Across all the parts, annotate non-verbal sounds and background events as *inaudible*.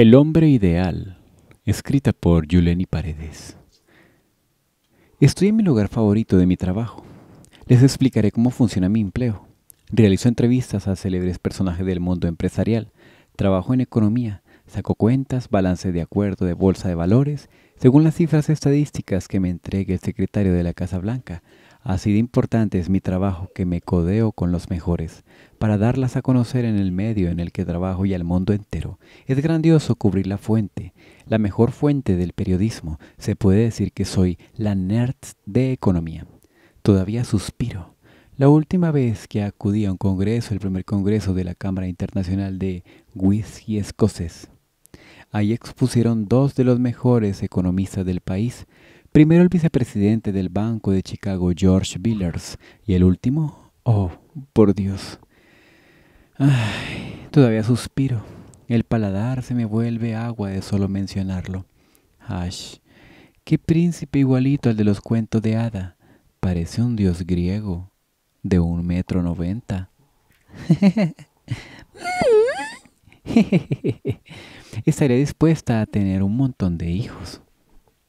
El hombre ideal, escrita por Yuleni Paredes. Estoy en mi lugar favorito de mi trabajo. Les explicaré cómo funciona mi empleo. Realizo entrevistas a célebres personajes del mundo empresarial. Trabajo en economía, saco cuentas, balance de acuerdo de bolsa de valores, según las cifras estadísticas que me entregue el secretario de la Casa Blanca. Así de importante es mi trabajo que me codeo con los mejores, para darlas a conocer en el medio en el que trabajo y al mundo entero. Es grandioso cubrir la fuente, la mejor fuente del periodismo. Se puede decir que soy la nerd de economía. Todavía suspiro. La última vez que acudí a un congreso, el primer congreso de la Cámara Internacional de y Escocés, ahí expusieron dos de los mejores economistas del país, Primero el vicepresidente del Banco de Chicago, George Billers, y el último, oh, por Dios. Ay, todavía suspiro. El paladar se me vuelve agua de solo mencionarlo. Ash, qué príncipe igualito al de los cuentos de hada. Parece un dios griego, de un metro noventa. *laughs* Estaría dispuesta a tener un montón de hijos.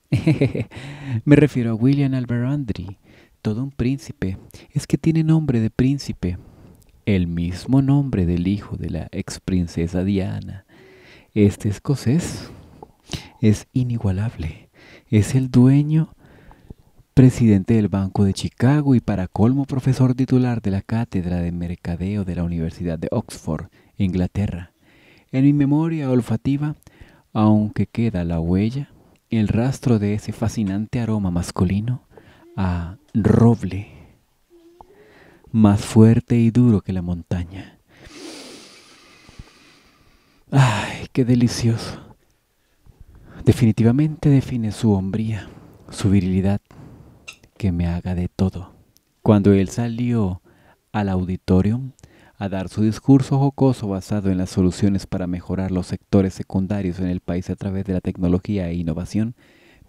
*laughs* Me refiero a William Alberandri, todo un príncipe. Es que tiene nombre de príncipe, el mismo nombre del hijo de la ex princesa Diana. Este escocés es inigualable. Es el dueño, presidente del Banco de Chicago y para colmo profesor titular de la Cátedra de Mercadeo de la Universidad de Oxford, Inglaterra. En mi memoria olfativa, aunque queda la huella, el rastro de ese fascinante aroma masculino a roble, más fuerte y duro que la montaña. ¡Ay, qué delicioso! Definitivamente define su hombría, su virilidad, que me haga de todo. Cuando él salió al auditorium, a dar su discurso jocoso basado en las soluciones para mejorar los sectores secundarios en el país a través de la tecnología e innovación,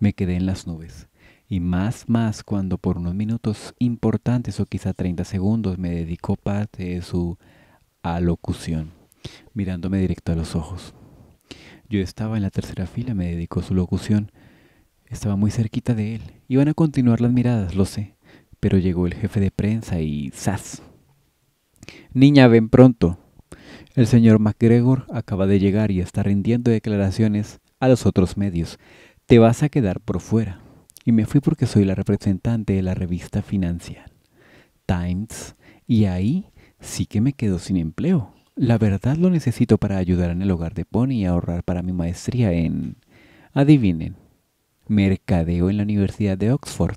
me quedé en las nubes. Y más más cuando por unos minutos importantes o quizá 30 segundos me dedicó parte de su alocución, mirándome directo a los ojos. Yo estaba en la tercera fila, me dedicó su locución. Estaba muy cerquita de él. Iban a continuar las miradas, lo sé. Pero llegó el jefe de prensa y ¡zas! Niña, ven pronto. El señor MacGregor acaba de llegar y está rindiendo declaraciones a los otros medios. Te vas a quedar por fuera. Y me fui porque soy la representante de la revista financiera Times. Y ahí sí que me quedo sin empleo. La verdad lo necesito para ayudar en el hogar de Pony y ahorrar para mi maestría en... Adivinen. Mercadeo en la Universidad de Oxford.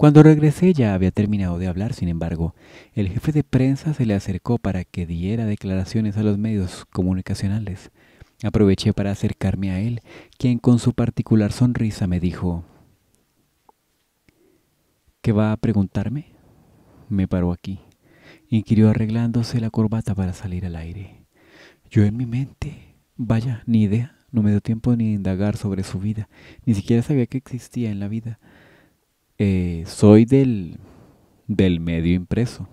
Cuando regresé ya había terminado de hablar, sin embargo, el jefe de prensa se le acercó para que diera declaraciones a los medios comunicacionales. Aproveché para acercarme a él, quien con su particular sonrisa me dijo, ¿Qué va a preguntarme? Me paró aquí, inquirió arreglándose la corbata para salir al aire. Yo en mi mente, vaya, ni idea, no me dio tiempo ni indagar sobre su vida, ni siquiera sabía que existía en la vida. Eh, soy del, del medio impreso.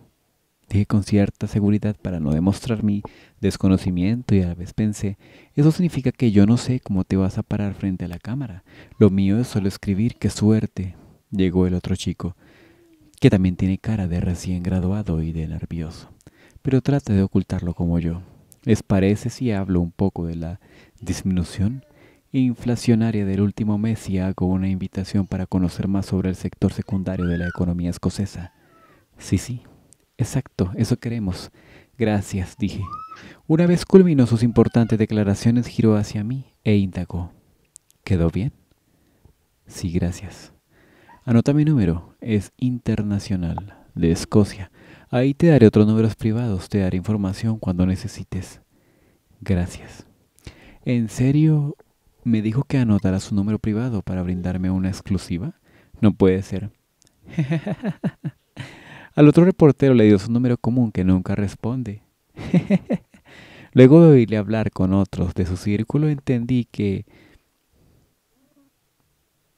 Dije con cierta seguridad para no demostrar mi desconocimiento y a la vez pensé, eso significa que yo no sé cómo te vas a parar frente a la cámara. Lo mío es solo escribir, qué suerte. Llegó el otro chico, que también tiene cara de recién graduado y de nervioso, pero trata de ocultarlo como yo. ¿Les parece si hablo un poco de la disminución inflacionaria del último mes y hago una invitación para conocer más sobre el sector secundario de la economía escocesa. Sí, sí, exacto, eso queremos. Gracias, dije. Una vez culminó sus importantes declaraciones, giró hacia mí e indagó. ¿Quedó bien? Sí, gracias. Anota mi número, es internacional, de Escocia. Ahí te daré otros números privados, te daré información cuando necesites. Gracias. En serio, me dijo que anotara su número privado para brindarme una exclusiva. No puede ser. *laughs* Al otro reportero le dio su número común que nunca responde. *laughs* Luego de oírle hablar con otros de su círculo, entendí que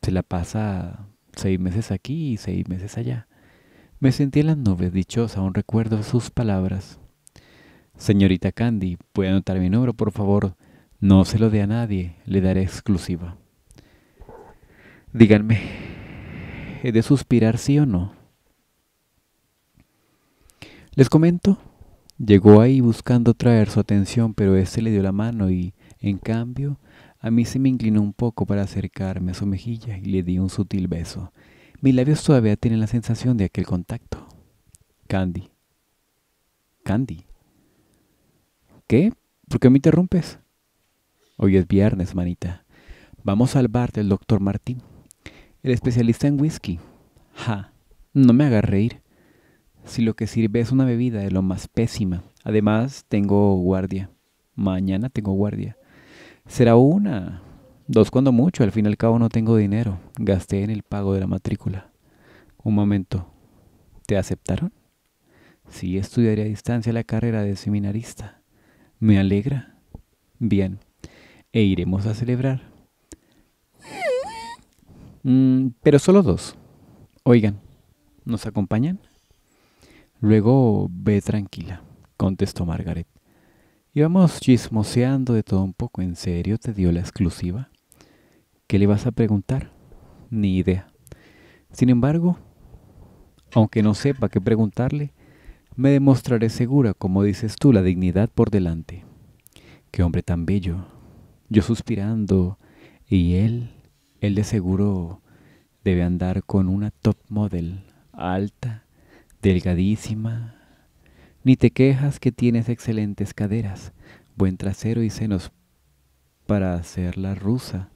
se la pasa seis meses aquí y seis meses allá. Me sentí en las nubes dichosa, aún recuerdo sus palabras. Señorita Candy, ¿puede anotar mi número, por favor? No se lo dé a nadie, le daré exclusiva. Díganme, ¿he de suspirar sí o no? Les comento, llegó ahí buscando traer su atención, pero éste le dio la mano y, en cambio, a mí se me inclinó un poco para acercarme a su mejilla y le di un sutil beso. Mis labios todavía tienen la sensación de aquel contacto. Candy. Candy. ¿Qué? ¿Por qué me interrumpes? Hoy es viernes, manita. Vamos al bar del doctor Martín, el especialista en whisky. Ja, no me haga reír. Si lo que sirve es una bebida de lo más pésima. Además, tengo guardia. Mañana tengo guardia. Será una, dos cuando mucho. Al fin y al cabo no tengo dinero. Gasté en el pago de la matrícula. Un momento. ¿Te aceptaron? Sí, estudiaré a distancia la carrera de seminarista. Me alegra. Bien e iremos a celebrar. Mm, pero solo dos. Oigan, ¿nos acompañan? Luego ve tranquila, contestó Margaret. vamos chismoseando de todo un poco. ¿En serio te dio la exclusiva? ¿Qué le vas a preguntar? Ni idea. Sin embargo, aunque no sepa qué preguntarle, me demostraré segura, como dices tú, la dignidad por delante. Qué hombre tan bello, yo suspirando y él, él de seguro debe andar con una top model alta, delgadísima. Ni te quejas que tienes excelentes caderas, buen trasero y senos para hacer la rusa.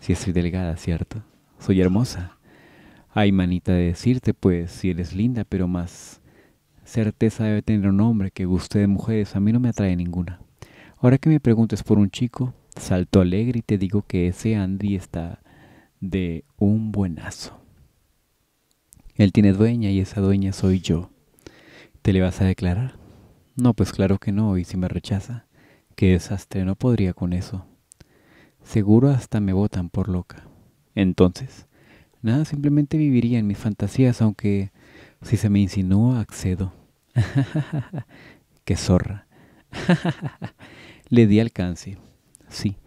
si *laughs* sí, soy delgada, ¿cierto? Soy hermosa. Hay manita de decirte, pues, si eres linda, pero más certeza debe tener un hombre que guste de mujeres. A mí no me atrae ninguna. Ahora que me preguntes por un chico, salto alegre y te digo que ese Andy está de un buenazo. Él tiene dueña y esa dueña soy yo. ¿Te le vas a declarar? No, pues claro que no, y si me rechaza, qué desastre, no podría con eso. Seguro hasta me votan por loca. Entonces, nada, simplemente viviría en mis fantasías, aunque si se me insinúa, accedo. *laughs* ¡Qué zorra! *laughs* Le di alcance. Sí.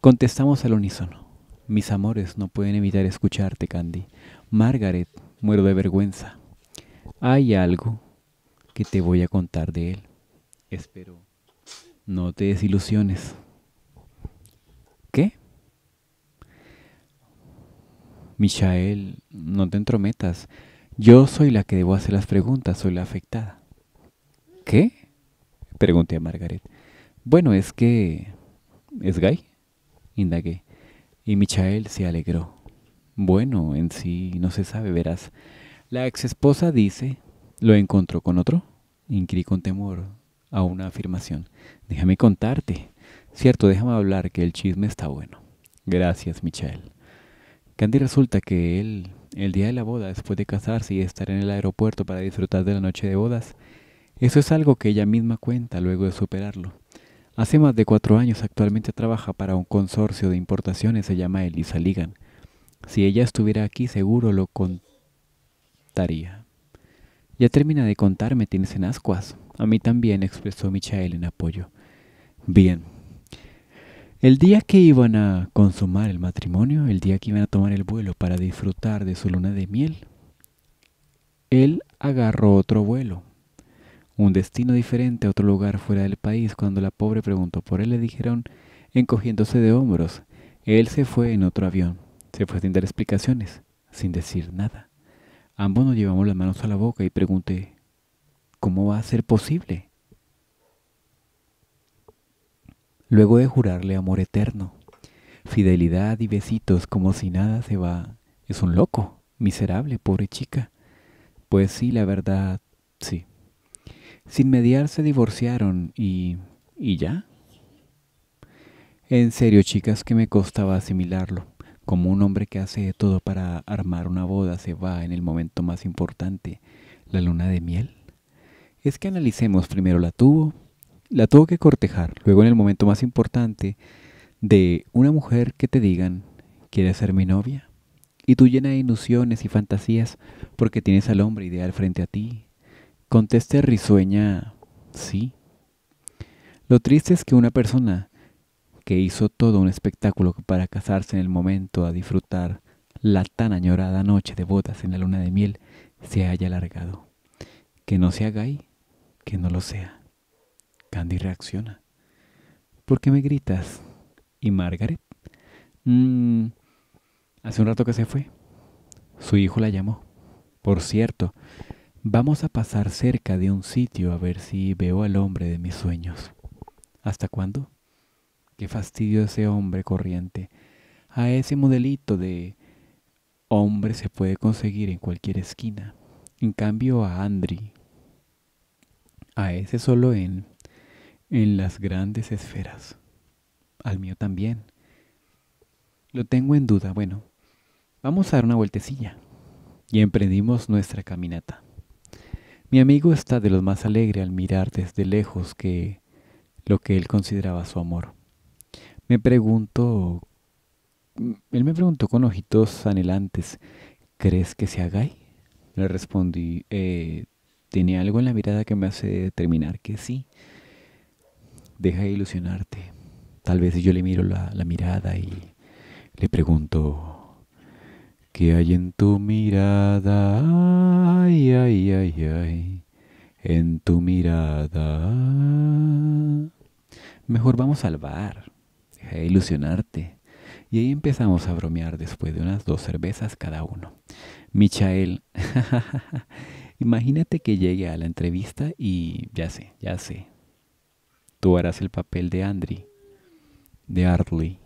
Contestamos al unísono. Mis amores no pueden evitar escucharte, Candy. Margaret, muero de vergüenza. Hay algo que te voy a contar de él. Espero. No te desilusiones. ¿Qué? Michael, no te entrometas. Yo soy la que debo hacer las preguntas, soy la afectada. ¿Qué? Pregunté a Margaret. Bueno, es que... ¿Es gay? Indagué. Y Michael se alegró. Bueno, en sí no se sabe, verás. La ex esposa dice... ¿Lo encontró con otro? Inquirí con temor a una afirmación. Déjame contarte. Cierto, déjame hablar, que el chisme está bueno. Gracias, Michael. Candy resulta que él, el día de la boda, después de casarse y estar en el aeropuerto para disfrutar de la noche de bodas, eso es algo que ella misma cuenta luego de superarlo. Hace más de cuatro años actualmente trabaja para un consorcio de importaciones, se llama Elisa Ligan. Si ella estuviera aquí seguro lo contaría. Ya termina de contarme, tienes en ascuas. A mí también, expresó Michael en apoyo. Bien. El día que iban a consumar el matrimonio, el día que iban a tomar el vuelo para disfrutar de su luna de miel, él agarró otro vuelo, un destino diferente a otro lugar fuera del país. Cuando la pobre preguntó por él, le dijeron, encogiéndose de hombros, él se fue en otro avión. Se fue sin dar explicaciones, sin decir nada. Ambos nos llevamos las manos a la boca y pregunté, ¿cómo va a ser posible? Luego de jurarle amor eterno, fidelidad y besitos como si nada se va, es un loco, miserable, pobre chica. Pues sí, la verdad, sí. Sin mediar se divorciaron y... ¿Y ya? En serio, chicas, que me costaba asimilarlo. Como un hombre que hace todo para armar una boda se va en el momento más importante, la luna de miel. Es que analicemos primero la tuvo, la tuvo que cortejar, luego en el momento más importante de una mujer que te digan, ¿quieres ser mi novia? Y tú llena de ilusiones y fantasías porque tienes al hombre ideal frente a ti, Conteste risueña, sí. Lo triste es que una persona que hizo todo un espectáculo para casarse en el momento a disfrutar la tan añorada noche de bodas en la luna de miel se haya alargado. Que no se haga ahí, que no lo sea. Candy reacciona. ¿Por qué me gritas? ¿Y Margaret? Mmm... hace un rato que se fue. Su hijo la llamó. Por cierto, Vamos a pasar cerca de un sitio a ver si veo al hombre de mis sueños. ¿Hasta cuándo? Qué fastidio ese hombre corriente. A ese modelito de hombre se puede conseguir en cualquier esquina. En cambio a Andri, a ese solo en, en las grandes esferas. Al mío también. Lo tengo en duda. Bueno, vamos a dar una vueltecilla. Y emprendimos nuestra caminata. Mi amigo está de los más alegre al mirar desde lejos que lo que él consideraba su amor. Me pregunto. Mm, él me preguntó con ojitos anhelantes, ¿crees que sea gay? Le respondí, eh, tiene algo en la mirada que me hace determinar que sí. Deja de ilusionarte. Tal vez yo le miro la mirada y le pregunto, que hay en tu mirada, ay, ay, ay, ay, en tu mirada. Mejor vamos al bar, deja de ilusionarte. Y ahí empezamos a bromear después de unas dos cervezas cada uno. Michael, *laughs* imagínate que llegue a la entrevista y ya sé, ya sé. Tú harás el papel de Andri, de Arley.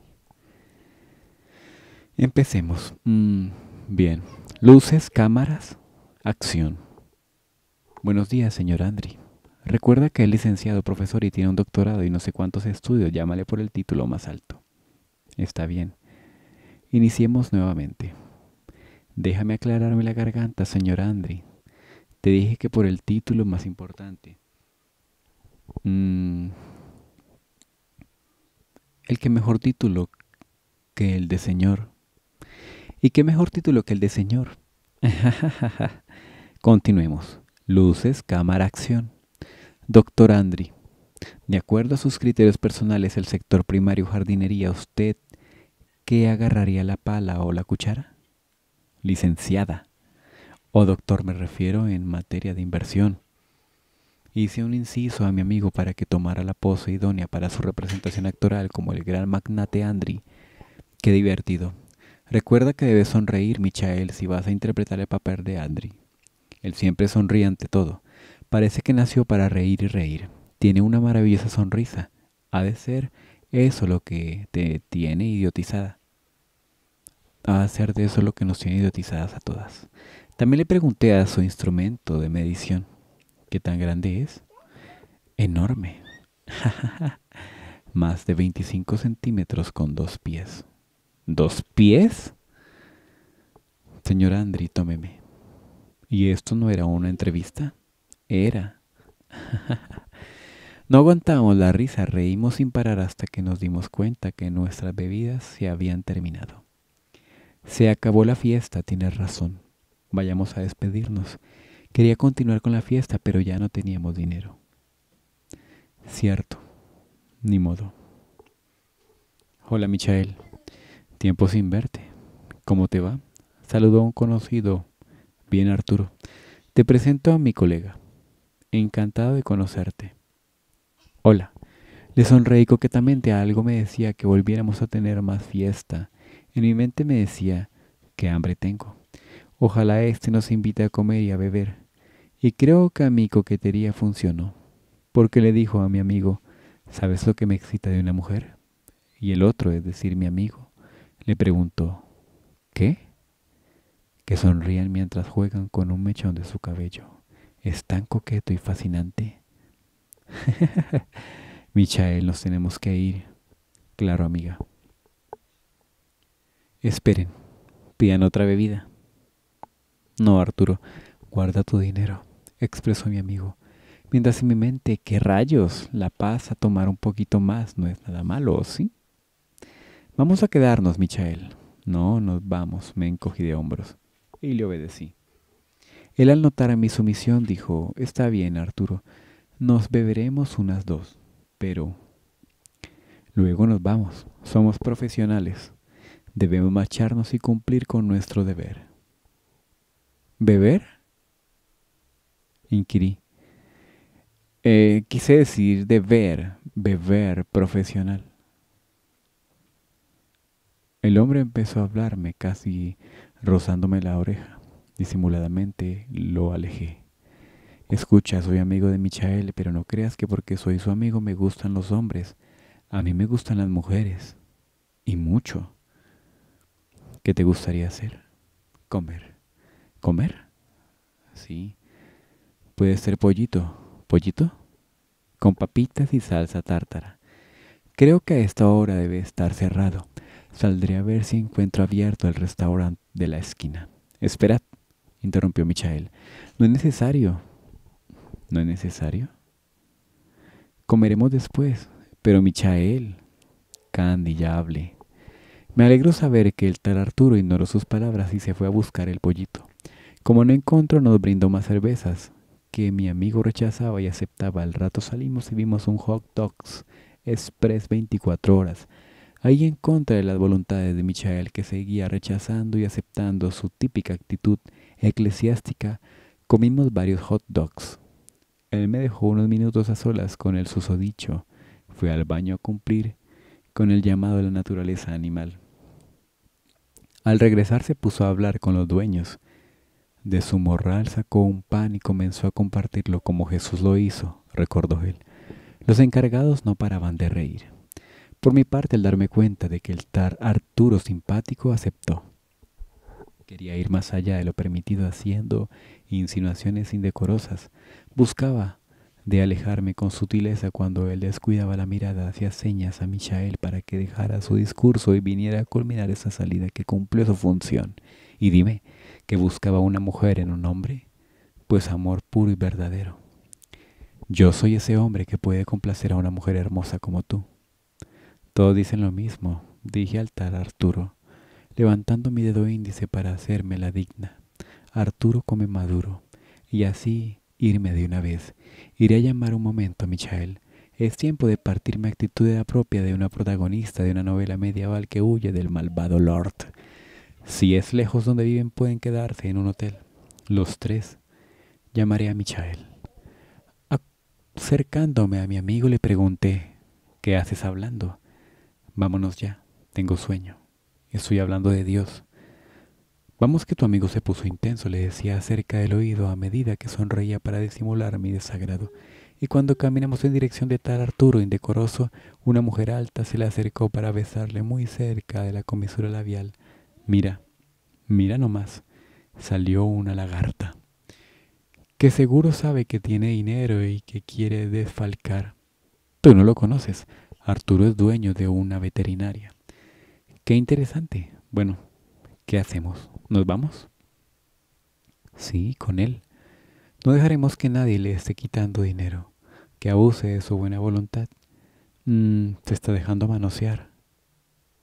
Empecemos. Mm, bien. Luces, cámaras, acción. Buenos días, señor Andri. Recuerda que es licenciado, profesor y tiene un doctorado y no sé cuántos estudios. Llámale por el título más alto. Está bien. Iniciemos nuevamente. Déjame aclararme la garganta, señor Andri. Te dije que por el título más importante. Mm. el que mejor título que el de señor y qué mejor título que el de Señor. *laughs* Continuemos. Luces, cámara, acción. Doctor Andri, de acuerdo a sus criterios personales, el sector primario jardinería, ¿usted qué agarraría la pala o la cuchara? Licenciada. O oh, doctor me refiero en materia de inversión. Hice un inciso a mi amigo para que tomara la pose idónea para su representación actoral como el gran magnate Andri. Qué divertido. Recuerda que debes sonreír, Michael, si vas a interpretar el papel de Andri. Él siempre sonríe ante todo. Parece que nació para reír y reír. Tiene una maravillosa sonrisa. Ha de ser eso lo que te tiene idiotizada. Ha de ser de eso lo que nos tiene idiotizadas a todas. También le pregunté a su instrumento de medición. ¿Qué tan grande es? Enorme. *laughs* Más de 25 centímetros con dos pies dos pies. Señora Andri, tómeme. Y esto no era una entrevista, era. *laughs* no aguantamos la risa, reímos sin parar hasta que nos dimos cuenta que nuestras bebidas se habían terminado. Se acabó la fiesta, tienes razón. Vayamos a despedirnos. Quería continuar con la fiesta, pero ya no teníamos dinero. Cierto, ni modo. Hola, Michael. Tiempo sin verte. ¿Cómo te va? Saludó a un conocido. Bien, Arturo. Te presento a mi colega. Encantado de conocerte. Hola. Le sonreí coquetamente. a Algo me decía que volviéramos a tener más fiesta. En mi mente me decía, que hambre tengo. Ojalá este nos invite a comer y a beber. Y creo que a mi coquetería funcionó, porque le dijo a mi amigo, ¿sabes lo que me excita de una mujer? Y el otro, es decir, mi amigo, le preguntó, ¿qué? Que sonrían mientras juegan con un mechón de su cabello. Es tan coqueto y fascinante. *laughs* Michael, nos tenemos que ir. Claro, amiga. Esperen, pidan otra bebida. No, Arturo, guarda tu dinero, expresó mi amigo. Mientras en mi mente, ¿qué rayos? La paz a tomar un poquito más no es nada malo, ¿sí? Vamos a quedarnos, Michael. No, nos vamos, me encogí de hombros. Y le obedecí. Él al notar a mi sumisión dijo, Está bien, Arturo, nos beberemos unas dos, pero... Luego nos vamos, somos profesionales, debemos marcharnos y cumplir con nuestro deber. ¿Beber? Inquirí. Eh, quise decir deber, beber profesional. El hombre empezó a hablarme casi rozándome la oreja. Disimuladamente lo alejé. Escucha, soy amigo de Michael, pero no creas que porque soy su amigo me gustan los hombres. A mí me gustan las mujeres. Y mucho. ¿Qué te gustaría hacer? Comer. ¿Comer? Sí. Puede ser pollito. ¿Pollito? Con papitas y salsa tártara. Creo que a esta hora debe estar cerrado. Saldré a ver si encuentro abierto el restaurante de la esquina. Esperad, interrumpió Michael. No es necesario. ¿No es necesario? Comeremos después. Pero Michael. Candy, ya Me alegro saber que el tal Arturo ignoró sus palabras y se fue a buscar el pollito. Como no encontró, nos brindó más cervezas, que mi amigo rechazaba y aceptaba. Al rato salimos y vimos un hot dogs express 24 horas ahí en contra de las voluntades de Michael, que seguía rechazando y aceptando su típica actitud eclesiástica, comimos varios hot dogs. Él me dejó unos minutos a solas con el susodicho, fui al baño a cumplir con el llamado de la naturaleza animal. Al regresar se puso a hablar con los dueños. De su morral sacó un pan y comenzó a compartirlo como Jesús lo hizo, recordó él. Los encargados no paraban de reír. Por mi parte, al darme cuenta de que el tar Arturo simpático aceptó. Quería ir más allá de lo permitido haciendo insinuaciones indecorosas. Buscaba de alejarme con sutileza cuando él descuidaba la mirada, hacía señas a Michael para que dejara su discurso y viniera a culminar esa salida que cumplió su función. Y dime, ¿que buscaba una mujer en un hombre? Pues amor puro y verdadero. Yo soy ese hombre que puede complacer a una mujer hermosa como tú. Todos dicen lo mismo, dije al tal Arturo, levantando mi dedo índice para hacerme la digna. Arturo come maduro, y así irme de una vez. Iré a llamar un momento a Michael. Es tiempo de partir mi actitud de la propia de una protagonista de una novela medieval que huye del malvado Lord. Si es lejos donde viven, pueden quedarse en un hotel. Los tres. Llamaré a Michael. Acercándome a mi amigo le pregunté, ¿qué haces hablando? Vámonos ya, tengo sueño. Estoy hablando de Dios. Vamos que tu amigo se puso intenso, le decía acerca del oído a medida que sonreía para disimular mi desagrado. Y cuando caminamos en dirección de tal Arturo indecoroso, una mujer alta se le acercó para besarle muy cerca de la comisura labial. Mira, mira nomás, salió una lagarta, que seguro sabe que tiene dinero y que quiere desfalcar. Tú no lo conoces, Arturo es dueño de una veterinaria. Qué interesante. Bueno, ¿qué hacemos? ¿Nos vamos? Sí, con él. No dejaremos que nadie le esté quitando dinero, que abuse de su buena voluntad. Mm, se está dejando manosear.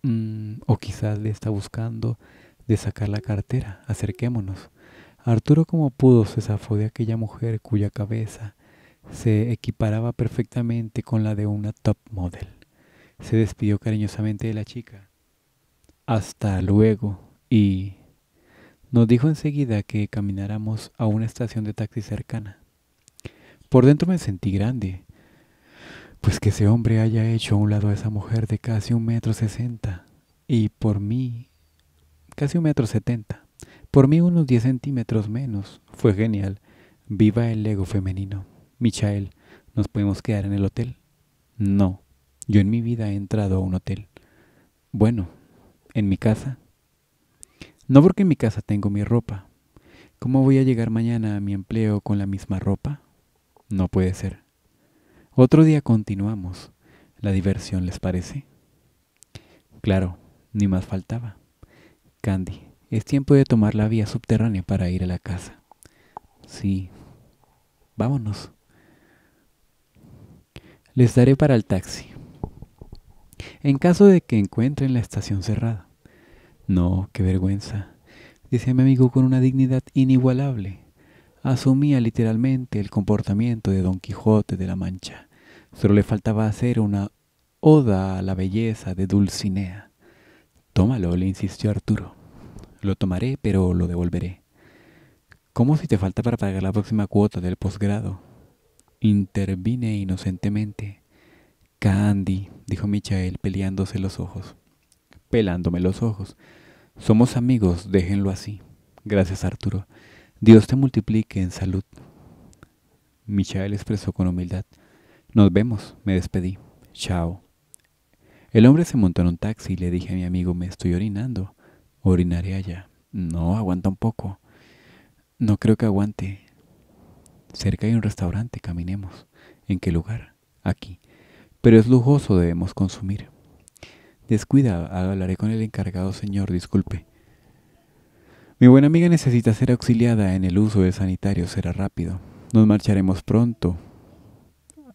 Mm, o quizás le está buscando de sacar la cartera. Acerquémonos. Arturo como pudo se zafó de aquella mujer cuya cabeza se equiparaba perfectamente con la de una top model se despidió cariñosamente de la chica. Hasta luego y nos dijo enseguida que camináramos a una estación de taxi cercana. Por dentro me sentí grande, pues que ese hombre haya hecho a un lado a esa mujer de casi un metro sesenta y por mí casi un metro setenta, por mí unos diez centímetros menos, fue genial. Viva el ego femenino. Michael, ¿nos podemos quedar en el hotel? No, yo en mi vida he entrado a un hotel. Bueno, en mi casa. No porque en mi casa tengo mi ropa. ¿Cómo voy a llegar mañana a mi empleo con la misma ropa? No puede ser. Otro día continuamos. ¿La diversión les parece? Claro, ni más faltaba. Candy, es tiempo de tomar la vía subterránea para ir a la casa. Sí. Vámonos. Les daré para el taxi en caso de que encuentren la estación cerrada. No, qué vergüenza, dice mi amigo con una dignidad inigualable. Asumía literalmente el comportamiento de Don Quijote de la Mancha. Solo le faltaba hacer una oda a la belleza de Dulcinea. Tómalo, le insistió Arturo. Lo tomaré, pero lo devolveré. ¿Cómo si te falta para pagar la próxima cuota del posgrado? Intervine inocentemente. Candy, dijo Michael peleándose los ojos. Pelándome los ojos. Somos amigos, déjenlo así. Gracias, Arturo. Dios te multiplique en salud. Michael expresó con humildad. Nos vemos, me despedí. Chao. El hombre se montó en un taxi y le dije a mi amigo, me estoy orinando. Orinaré allá. No, aguanta un poco. No creo que aguante. Cerca hay un restaurante, caminemos. ¿En qué lugar? Aquí pero es lujoso, debemos consumir. Descuida, hablaré con el encargado, señor, disculpe. Mi buena amiga necesita ser auxiliada en el uso de sanitario, será rápido. Nos marcharemos pronto.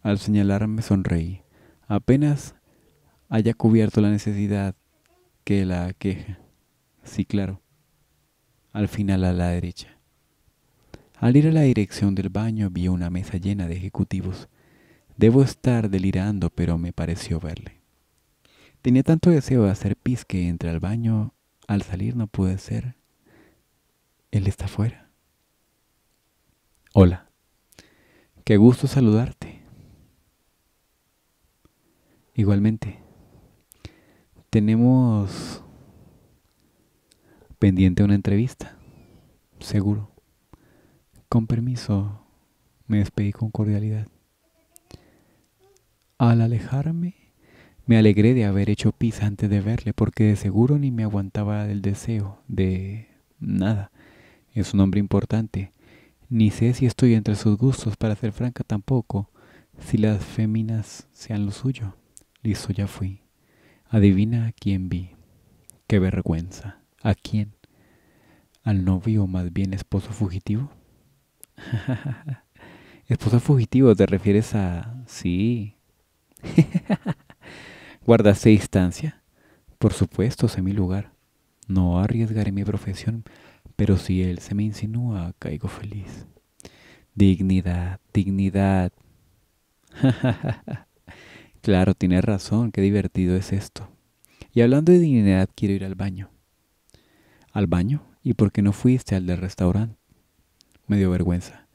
Al señalarme sonreí. Apenas haya cubierto la necesidad que la queja. Sí, claro. Al final a la derecha. Al ir a la dirección del baño vi una mesa llena de ejecutivos. Debo estar delirando, pero me pareció verle. Tenía tanto deseo de hacer pis que entre al baño. Al salir no pude ser. Él está fuera. Hola. Qué gusto saludarte. Igualmente. Tenemos pendiente una entrevista. Seguro. Con permiso, me despedí con cordialidad. Al alejarme, me alegré de haber hecho pis antes de verle, porque de seguro ni me aguantaba el deseo de nada. Es un hombre importante. Ni sé si estoy entre sus gustos, para ser franca tampoco, si las féminas sean lo suyo. Listo, ya fui. Adivina a quién vi. Qué vergüenza. ¿A quién? ¿Al novio o más bien esposo fugitivo? *laughs* esposo fugitivo, ¿te refieres a... Sí, *laughs* ¿Guardaste distancia. Por supuesto, sé mi lugar. No arriesgaré mi profesión, pero si él se me insinúa, caigo feliz. Dignidad, dignidad. *laughs* claro, tiene razón, qué divertido es esto. Y hablando de dignidad, quiero ir al baño. ¿Al baño? ¿Y por qué no fuiste al del restaurante? Me dio vergüenza.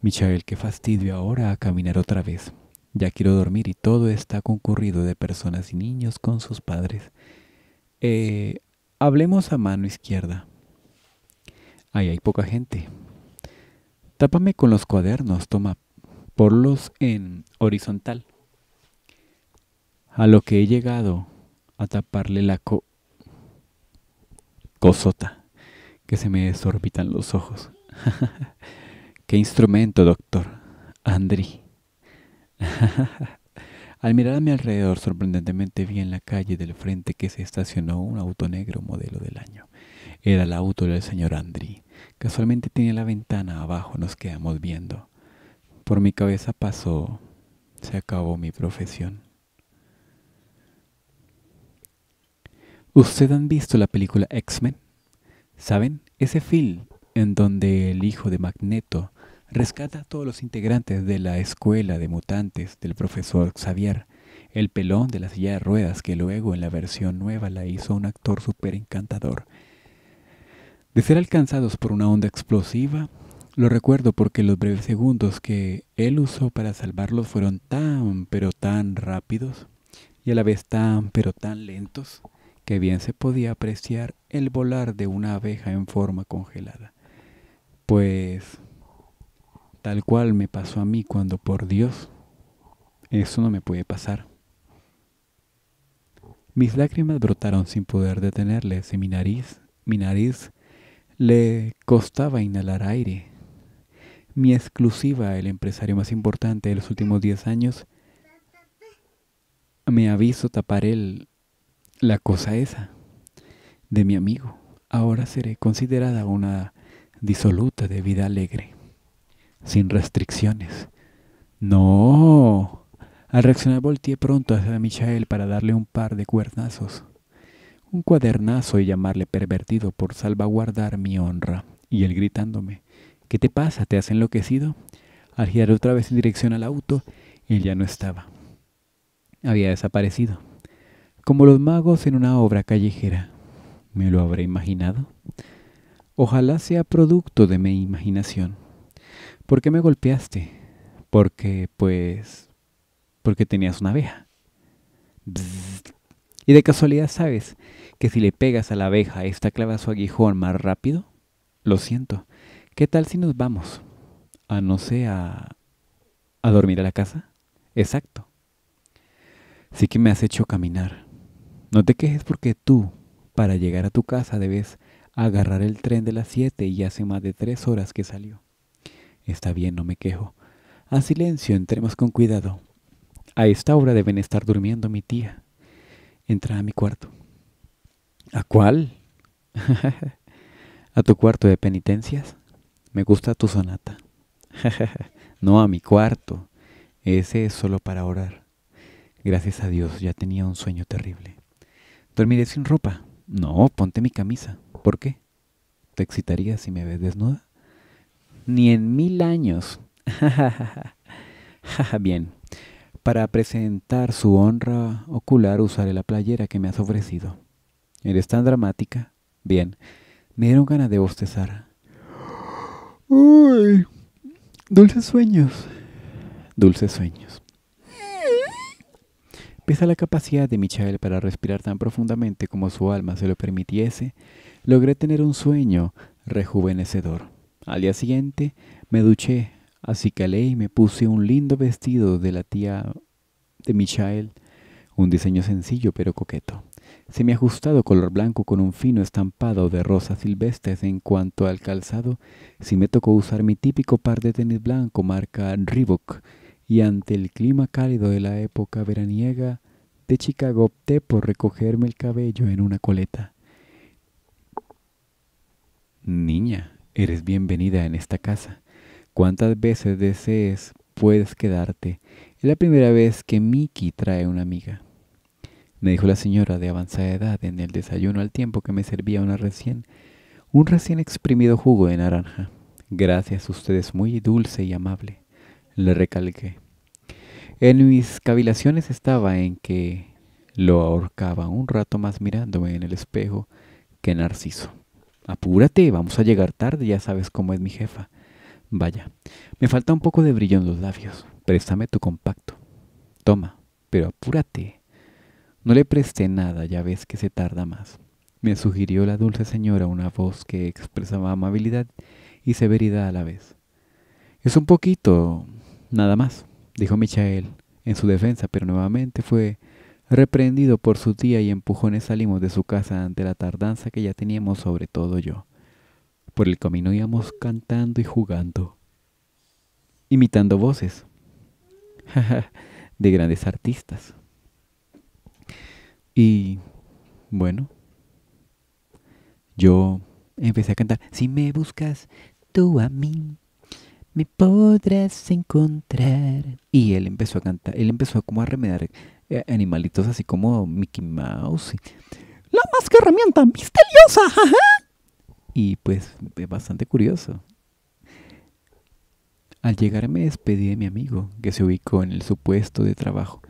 Michael, qué fastidio ahora a caminar otra vez ya quiero dormir y todo está concurrido de personas y niños con sus padres. Eh, hablemos a mano izquierda. Ahí hay poca gente. Tápame con los cuadernos, toma, por los en horizontal. A lo que he llegado a taparle la co cosota, que se me desorbitan los ojos. *laughs* ¿Qué instrumento, doctor? Andri. *laughs* Al mirar a mi alrededor, sorprendentemente vi en la calle del frente que se estacionó un auto negro modelo del año. Era el auto del señor Andri. Casualmente tenía la ventana abajo, nos quedamos viendo. Por mi cabeza pasó, se acabó mi profesión. ¿Usted han visto la película X-Men? ¿Saben? Ese film en donde el hijo de Magneto rescata a todos los integrantes de la escuela de mutantes del profesor Xavier, el pelón de la silla de ruedas que luego en la versión nueva la hizo un actor súper encantador. De ser alcanzados por una onda explosiva, lo recuerdo porque los breves segundos que él usó para salvarlos fueron tan pero tan rápidos y a la vez tan pero tan lentos que bien se podía apreciar el volar de una abeja en forma congelada. Pues tal cual me pasó a mí cuando por Dios, eso no me puede pasar. Mis lágrimas brotaron sin poder detenerles y mi nariz, mi nariz le costaba inhalar aire. Mi exclusiva, el empresario más importante de los últimos 10 años, me aviso tapar el, la cosa esa de mi amigo. Ahora seré considerada una disoluta de vida alegre sin restricciones. No. Al reaccionar volteé pronto hacia Michael para darle un par de cuernazos, un cuadernazo y llamarle pervertido por salvaguardar mi honra, y él gritándome, ¿qué te pasa? ¿Te has enloquecido? Al girar otra vez en dirección al auto, él ya no estaba. Había desaparecido, como los magos en una obra callejera. ¿Me lo habré imaginado? Ojalá sea producto de mi imaginación. ¿Por qué me golpeaste? Porque, pues, porque tenías una abeja. Y de casualidad sabes que si le pegas a la abeja, esta clava su aguijón más rápido. Lo siento. ¿Qué tal si nos vamos? A no sé, a, a dormir a la casa. Exacto. Sí que me has hecho caminar. No te quejes porque tú, para llegar a tu casa, debes agarrar el tren de las 7 y hace más de tres horas que salió. Está bien, no me quejo. A silencio, entremos con cuidado. A esta hora deben estar durmiendo mi tía. Entra a mi cuarto. ¿A cuál? *laughs* ¿A tu cuarto de penitencias? Me gusta tu sonata. *laughs* no, a mi cuarto. Ese es solo para orar. Gracias a Dios, ya tenía un sueño terrible. ¿Dormiré sin ropa? No, ponte mi camisa. ¿Por qué? ¿Te excitaría si me ves desnuda? ni en mil años. *laughs* Bien, para presentar su honra ocular usaré la playera que me has ofrecido. ¿Eres tan dramática? Bien, me dieron ganas de bostezar. Uy, dulces sueños. Dulces sueños. Pese a la capacidad de Michael para respirar tan profundamente como su alma se lo permitiese, logré tener un sueño rejuvenecedor. Al día siguiente me duché, así calé y me puse un lindo vestido de la tía de Michael, un diseño sencillo pero coqueto. Se me ajustado color blanco con un fino estampado de rosas silvestres en cuanto al calzado, si me tocó usar mi típico par de tenis blanco marca Reebok, y ante el clima cálido de la época veraniega de Chicago opté por recogerme el cabello en una coleta. Niña, Eres bienvenida en esta casa. ¿Cuántas veces desees, puedes quedarte. Es la primera vez que Miki trae una amiga. Me dijo la señora de avanzada edad en el desayuno al tiempo que me servía una recién, un recién exprimido jugo de naranja. Gracias, usted es muy dulce y amable. Le recalqué. En mis cavilaciones estaba en que lo ahorcaba un rato más mirándome en el espejo que Narciso. Apúrate, vamos a llegar tarde, ya sabes cómo es mi jefa. Vaya, me falta un poco de brillo en los labios. Préstame tu compacto. Toma, pero apúrate. No le presté nada, ya ves que se tarda más. Me sugirió la dulce señora una voz que expresaba amabilidad y severidad a la vez. Es un poquito, nada más, dijo Michael en su defensa, pero nuevamente fue Reprendido por su tía y empujones salimos de su casa ante la tardanza que ya teníamos sobre todo yo. Por el camino íbamos cantando y jugando, imitando voces *laughs* de grandes artistas. Y bueno, yo empecé a cantar, si me buscas tú a mí, me podrás encontrar. Y él empezó a cantar, él empezó como a remedar eh, animalitos así como Mickey Mouse. la más que herramienta misteriosa. Y pues es eh, bastante curioso. Al llegar me despedí de mi amigo, que se ubicó en el supuesto de trabajo.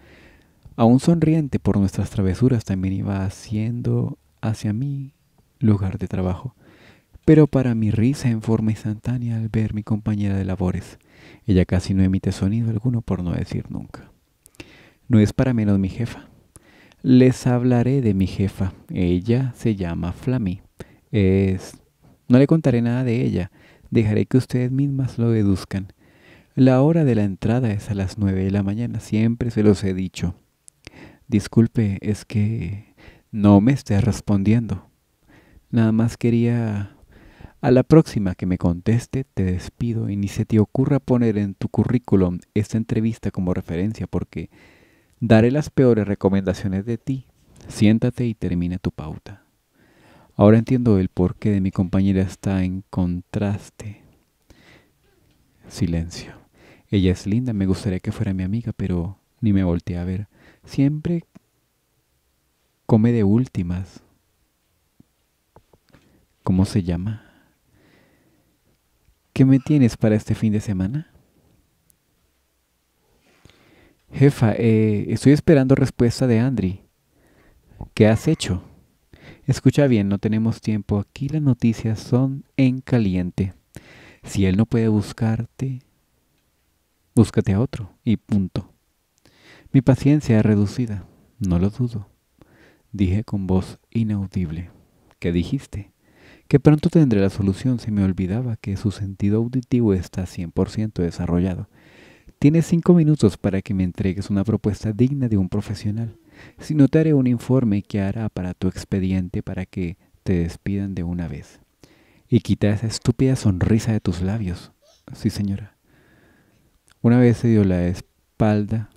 Aún sonriente por nuestras travesuras, también iba haciendo hacia mi lugar de trabajo. Pero para mi risa en forma instantánea al ver mi compañera de labores, ella casi no emite sonido alguno por no decir nunca. No es para menos mi jefa. Les hablaré de mi jefa. Ella se llama Flami. Es... No le contaré nada de ella. Dejaré que ustedes mismas lo deduzcan. La hora de la entrada es a las nueve de la mañana. Siempre se los he dicho. Disculpe, es que no me esté respondiendo. Nada más quería... A la próxima que me conteste, te despido y ni se te ocurra poner en tu currículum esta entrevista como referencia porque Daré las peores recomendaciones de ti. Siéntate y termina tu pauta. Ahora entiendo el porqué de mi compañera está en contraste. Silencio. Ella es linda, me gustaría que fuera mi amiga, pero ni me volteé a ver. Siempre come de últimas. ¿Cómo se llama? ¿Qué me tienes para este fin de semana? Jefa, eh, estoy esperando respuesta de Andri. ¿Qué has hecho? Escucha bien, no tenemos tiempo. Aquí las noticias son en caliente. Si él no puede buscarte, búscate a otro y punto. Mi paciencia es reducida, no lo dudo. Dije con voz inaudible. ¿Qué dijiste? Que pronto tendré la solución. Se me olvidaba que su sentido auditivo está 100% desarrollado Tienes cinco minutos para que me entregues una propuesta digna de un profesional. Si no te haré un informe que hará para tu expediente para que te despidan de una vez. Y quita esa estúpida sonrisa de tus labios. Sí, señora. Una vez se dio la espalda,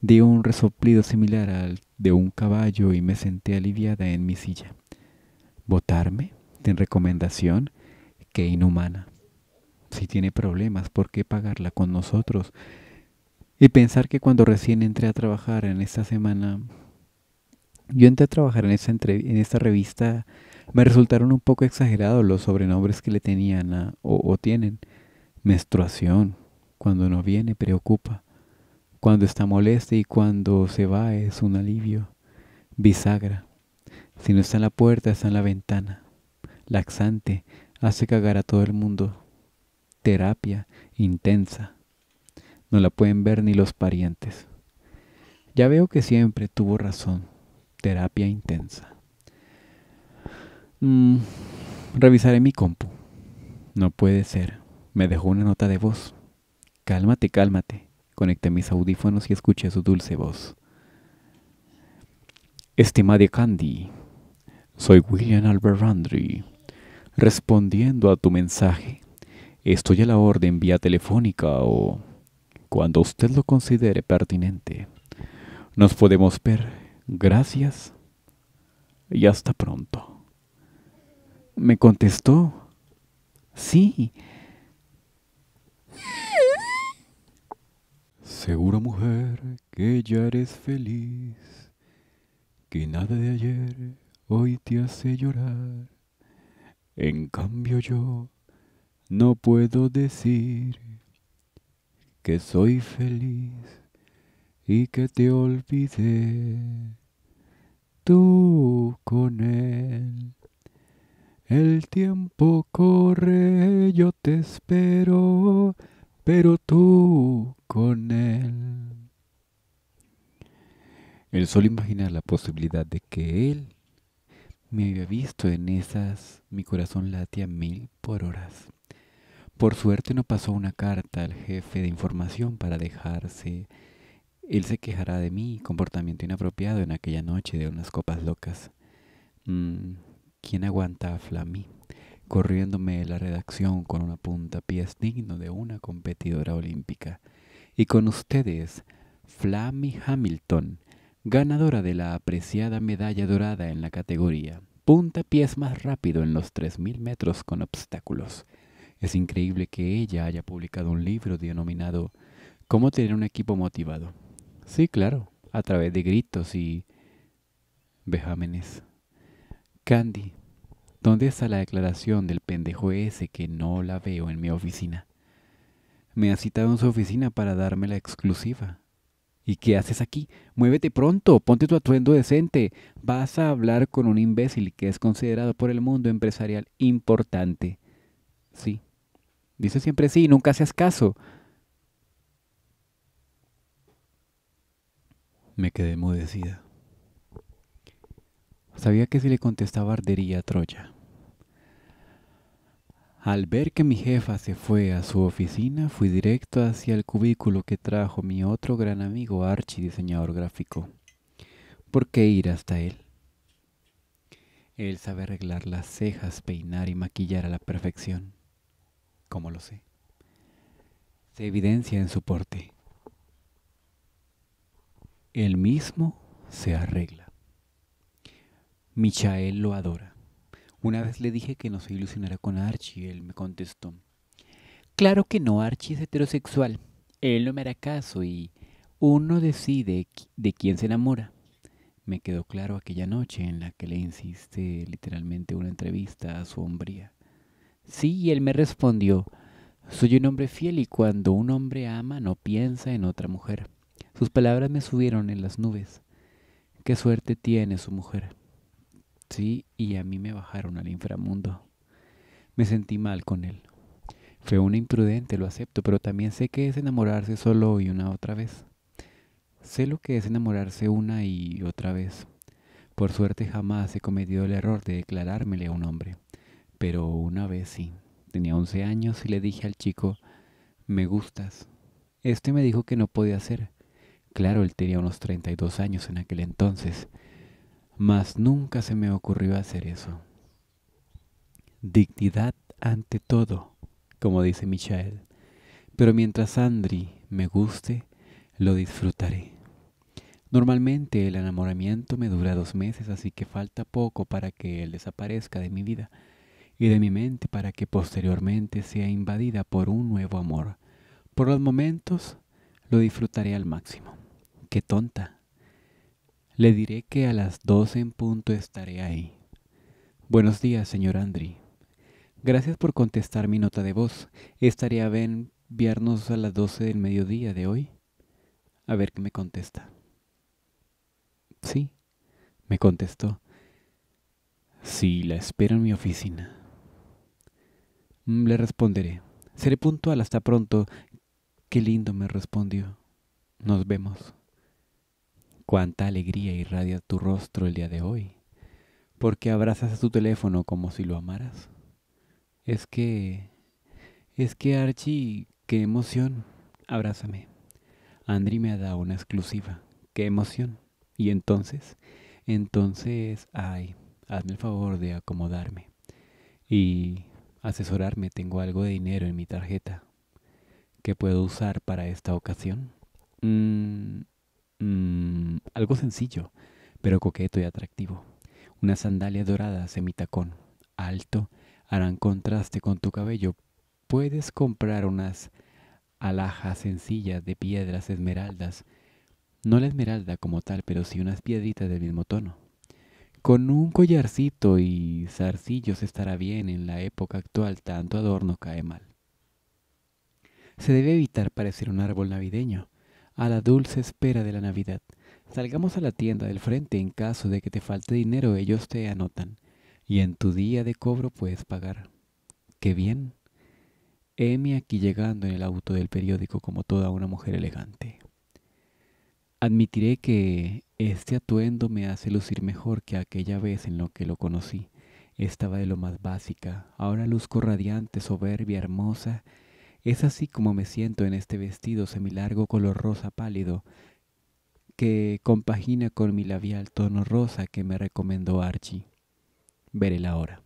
dio un resoplido similar al de un caballo y me senté aliviada en mi silla. ¿Votarme? ¿Ten recomendación? ¡Qué inhumana! Si tiene problemas, ¿por qué pagarla con nosotros? Y pensar que cuando recién entré a trabajar en esta semana, yo entré a trabajar en esta, en esta revista, me resultaron un poco exagerados los sobrenombres que le tenían o, o tienen. Menstruación, cuando no viene preocupa, cuando está molesta y cuando se va es un alivio. Bisagra, si no está en la puerta, está en la ventana. Laxante, hace cagar a todo el mundo terapia intensa. No la pueden ver ni los parientes. Ya veo que siempre tuvo razón. Terapia intensa. Mm, revisaré mi compu. No puede ser. Me dejó una nota de voz. Cálmate, cálmate. Conecté mis audífonos y escuché su dulce voz. Estimada Candy, soy William Albert Randry, respondiendo a tu mensaje Estoy a la orden vía telefónica o cuando usted lo considere pertinente. Nos podemos ver. Gracias. Y hasta pronto. Me contestó. Sí. Seguro mujer que ya eres feliz, que nada de ayer hoy te hace llorar. En cambio yo no puedo decir que soy feliz y que te olvidé. Tú con él. El tiempo corre, yo te espero, pero tú con él. Él solo imagina la posibilidad de que él me había visto en esas, mi corazón late a mil por horas. Por suerte no pasó una carta al jefe de información para dejarse. Él se quejará de mi comportamiento inapropiado en aquella noche de unas copas locas. Mm, ¿Quién aguanta a Flammy? Corriéndome la redacción con una puntapiés digno de una competidora olímpica. Y con ustedes, Flammy Hamilton, ganadora de la apreciada medalla dorada en la categoría. Puntapiés más rápido en los 3.000 metros con obstáculos. Es increíble que ella haya publicado un libro denominado ¿Cómo tener un equipo motivado? Sí, claro, a través de gritos y vejámenes. Candy, ¿dónde está la declaración del pendejo ese que no la veo en mi oficina? Me ha citado en su oficina para darme la exclusiva. ¿Y qué haces aquí? Muévete pronto, ponte tu atuendo decente. Vas a hablar con un imbécil que es considerado por el mundo empresarial importante. Sí, Dice siempre sí nunca haces caso. Me quedé enmudecida. Sabía que si le contestaba ardería a Troya. Al ver que mi jefa se fue a su oficina, fui directo hacia el cubículo que trajo mi otro gran amigo Archie, diseñador gráfico. ¿Por qué ir hasta él? Él sabe arreglar las cejas, peinar y maquillar a la perfección como lo sé? Se evidencia en su porte. El mismo se arregla. Michael lo adora. Una vez le dije que no se ilusionara con Archie, él me contestó. Claro que no, Archie es heterosexual. Él no me hará caso y uno decide de quién se enamora. Me quedó claro aquella noche en la que le insiste literalmente una entrevista a su hombría. Sí, y él me respondió, soy un hombre fiel y cuando un hombre ama no piensa en otra mujer. Sus palabras me subieron en las nubes. Qué suerte tiene su mujer. Sí, y a mí me bajaron al inframundo. Me sentí mal con él. Fue una imprudente, lo acepto, pero también sé que es enamorarse solo y una otra vez. Sé lo que es enamorarse una y otra vez. Por suerte jamás he cometido el error de declarármele a un hombre. Pero una vez sí, tenía 11 años y le dije al chico, me gustas. Este me dijo que no podía hacer. Claro, él tenía unos 32 años en aquel entonces, mas nunca se me ocurrió hacer eso. Dignidad ante todo, como dice Michael. Pero mientras Andri me guste, lo disfrutaré. Normalmente el enamoramiento me dura dos meses, así que falta poco para que él desaparezca de mi vida y de mi mente para que posteriormente sea invadida por un nuevo amor. Por los momentos lo disfrutaré al máximo. ¡Qué tonta! Le diré que a las doce en punto estaré ahí. Buenos días, señor Andri. Gracias por contestar mi nota de voz. estaría a enviarnos a las doce del mediodía de hoy. A ver qué me contesta. Sí, me contestó. Sí, la espero en mi oficina. Mm, le responderé. Seré puntual hasta pronto. Qué lindo me respondió. Nos vemos. Cuánta alegría irradia tu rostro el día de hoy. Porque abrazas a tu teléfono como si lo amaras. Es que... Es que Archie, qué emoción. Abrázame. Andri me ha dado una exclusiva. Qué emoción. Y entonces, entonces, ay, hazme el favor de acomodarme. Y asesorarme. Tengo algo de dinero en mi tarjeta que puedo usar para esta ocasión. Mm, mm, algo sencillo, pero coqueto y atractivo. Una sandalia dorada semitacón tacón, alto, harán contraste con tu cabello. Puedes comprar unas alhajas sencillas de piedras esmeraldas. No la esmeralda como tal, pero sí unas piedritas del mismo tono. Con un collarcito y zarcillos estará bien en la época actual, tanto adorno cae mal. Se debe evitar parecer un árbol navideño, a la dulce espera de la Navidad. Salgamos a la tienda del frente en caso de que te falte dinero, ellos te anotan, y en tu día de cobro puedes pagar. ¡Qué bien! Heme aquí llegando en el auto del periódico como toda una mujer elegante. Admitiré que este atuendo me hace lucir mejor que aquella vez en lo que lo conocí. Estaba de lo más básica, ahora luzco radiante, soberbia, hermosa. Es así como me siento en este vestido semilargo color rosa pálido, que compagina con mi labial tono rosa que me recomendó Archie. Veré la hora.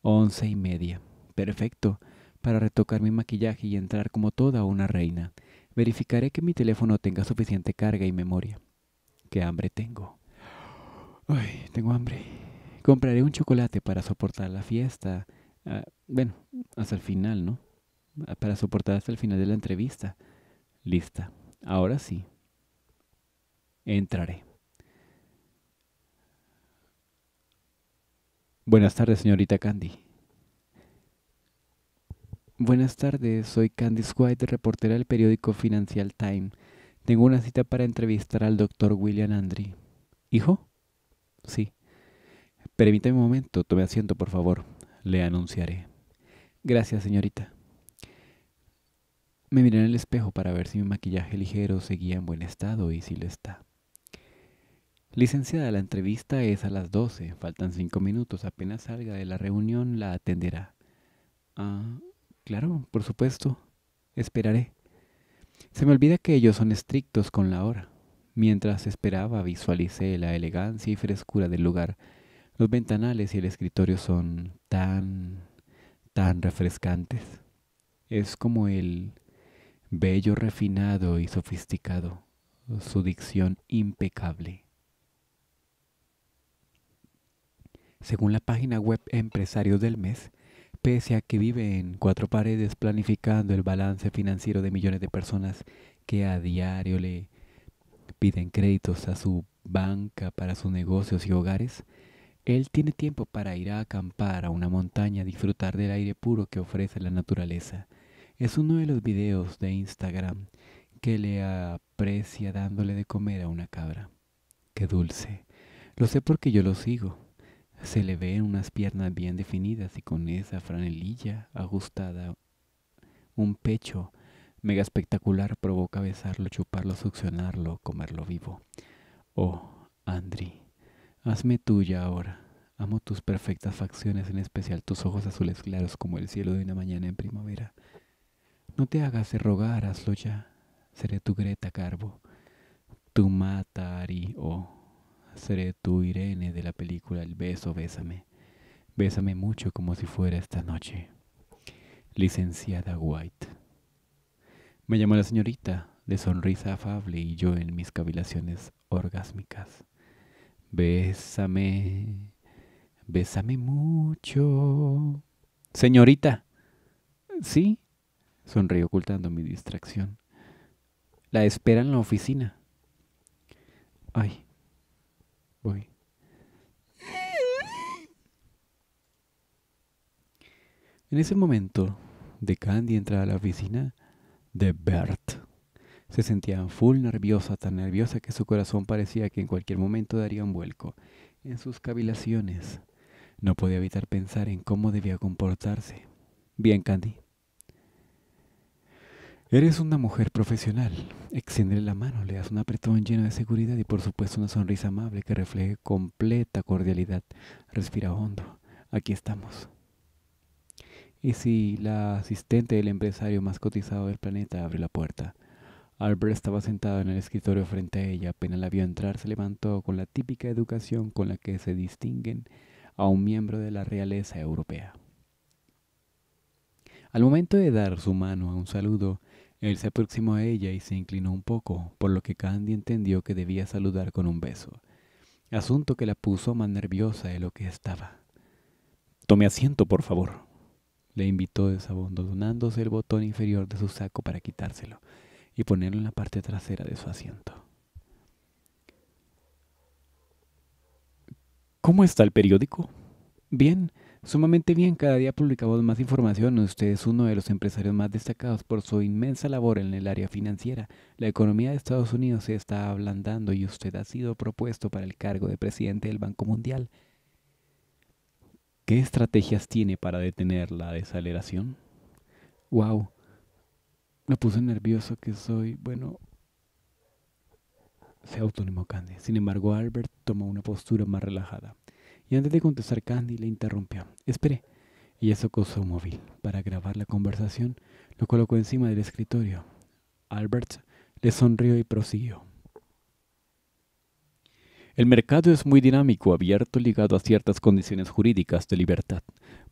Once y media. Perfecto, para retocar mi maquillaje y entrar como toda una reina. Verificaré que mi teléfono tenga suficiente carga y memoria. Qué hambre tengo. Ay, tengo hambre. Compraré un chocolate para soportar la fiesta. Ah, bueno, hasta el final, ¿no? Ah, para soportar hasta el final de la entrevista. Lista. Ahora sí. Entraré. Buenas tardes, señorita Candy. Buenas tardes, soy Candice White, reportera del periódico Financial Time. Tengo una cita para entrevistar al doctor William Andry. ¿Hijo? Sí. Permítame un momento, tome asiento, por favor. Le anunciaré. Gracias, señorita. Me miré en el espejo para ver si mi maquillaje ligero seguía en buen estado y si lo está. Licenciada, la entrevista es a las 12. Faltan cinco minutos. Apenas salga de la reunión, la atenderá. Ah. Claro, por supuesto. Esperaré. Se me olvida que ellos son estrictos con la hora. Mientras esperaba, visualicé la elegancia y frescura del lugar. Los ventanales y el escritorio son tan, tan refrescantes. Es como el bello, refinado y sofisticado, su dicción impecable. Según la página web Empresarios del Mes, Pese a que vive en cuatro paredes planificando el balance financiero de millones de personas que a diario le piden créditos a su banca para sus negocios y hogares, él tiene tiempo para ir a acampar a una montaña, disfrutar del aire puro que ofrece la naturaleza. Es uno de los videos de Instagram que le aprecia dándole de comer a una cabra. Qué dulce. Lo sé porque yo lo sigo. Se le ven unas piernas bien definidas y con esa franelilla ajustada, un pecho mega espectacular provoca besarlo, chuparlo, succionarlo, comerlo vivo. Oh, Andri, hazme tuya ahora. Amo tus perfectas facciones, en especial tus ojos azules claros como el cielo de una mañana en primavera. No te hagas de rogar, hazlo ya. Seré tu Greta Carbo, tu Matari, oh. Seré tu Irene de la película El beso, bésame. Bésame mucho como si fuera esta noche. Licenciada White. Me llamó la señorita, de sonrisa afable y yo en mis cavilaciones orgásmicas. Bésame, bésame mucho. Señorita. Sí, sonreí ocultando mi distracción. La espera en la oficina. Ay, Voy. En ese momento, de Candy entraba a la oficina de Bert. Se sentía full nerviosa, tan nerviosa que su corazón parecía que en cualquier momento daría un vuelco. En sus cavilaciones, no podía evitar pensar en cómo debía comportarse. Bien, Candy, Eres una mujer profesional. Extiende la mano, le das un apretón lleno de seguridad y por supuesto una sonrisa amable que refleje completa cordialidad. Respira hondo. Aquí estamos. Y si la asistente del empresario más cotizado del planeta abre la puerta. Albert estaba sentado en el escritorio frente a ella. Apenas la vio entrar, se levantó con la típica educación con la que se distinguen a un miembro de la realeza europea. Al momento de dar su mano a un saludo, él se aproximó a ella y se inclinó un poco, por lo que Candy entendió que debía saludar con un beso, asunto que la puso más nerviosa de lo que estaba. Tome asiento, por favor, le invitó desabandonándose el botón inferior de su saco para quitárselo y ponerlo en la parte trasera de su asiento. ¿Cómo está el periódico? Bien, sumamente bien. Cada día publicamos más información. Usted es uno de los empresarios más destacados por su inmensa labor en el área financiera. La economía de Estados Unidos se está ablandando y usted ha sido propuesto para el cargo de presidente del Banco Mundial. ¿Qué estrategias tiene para detener la desaceleración? ¡Wow! Me puse nervioso que soy, bueno, se Candy. Sin embargo, Albert tomó una postura más relajada y antes de contestar Candy le interrumpió. Espere. eso sacó su móvil para grabar la conversación, lo colocó encima del escritorio. Albert le sonrió y prosiguió. El mercado es muy dinámico, abierto, ligado a ciertas condiciones jurídicas de libertad,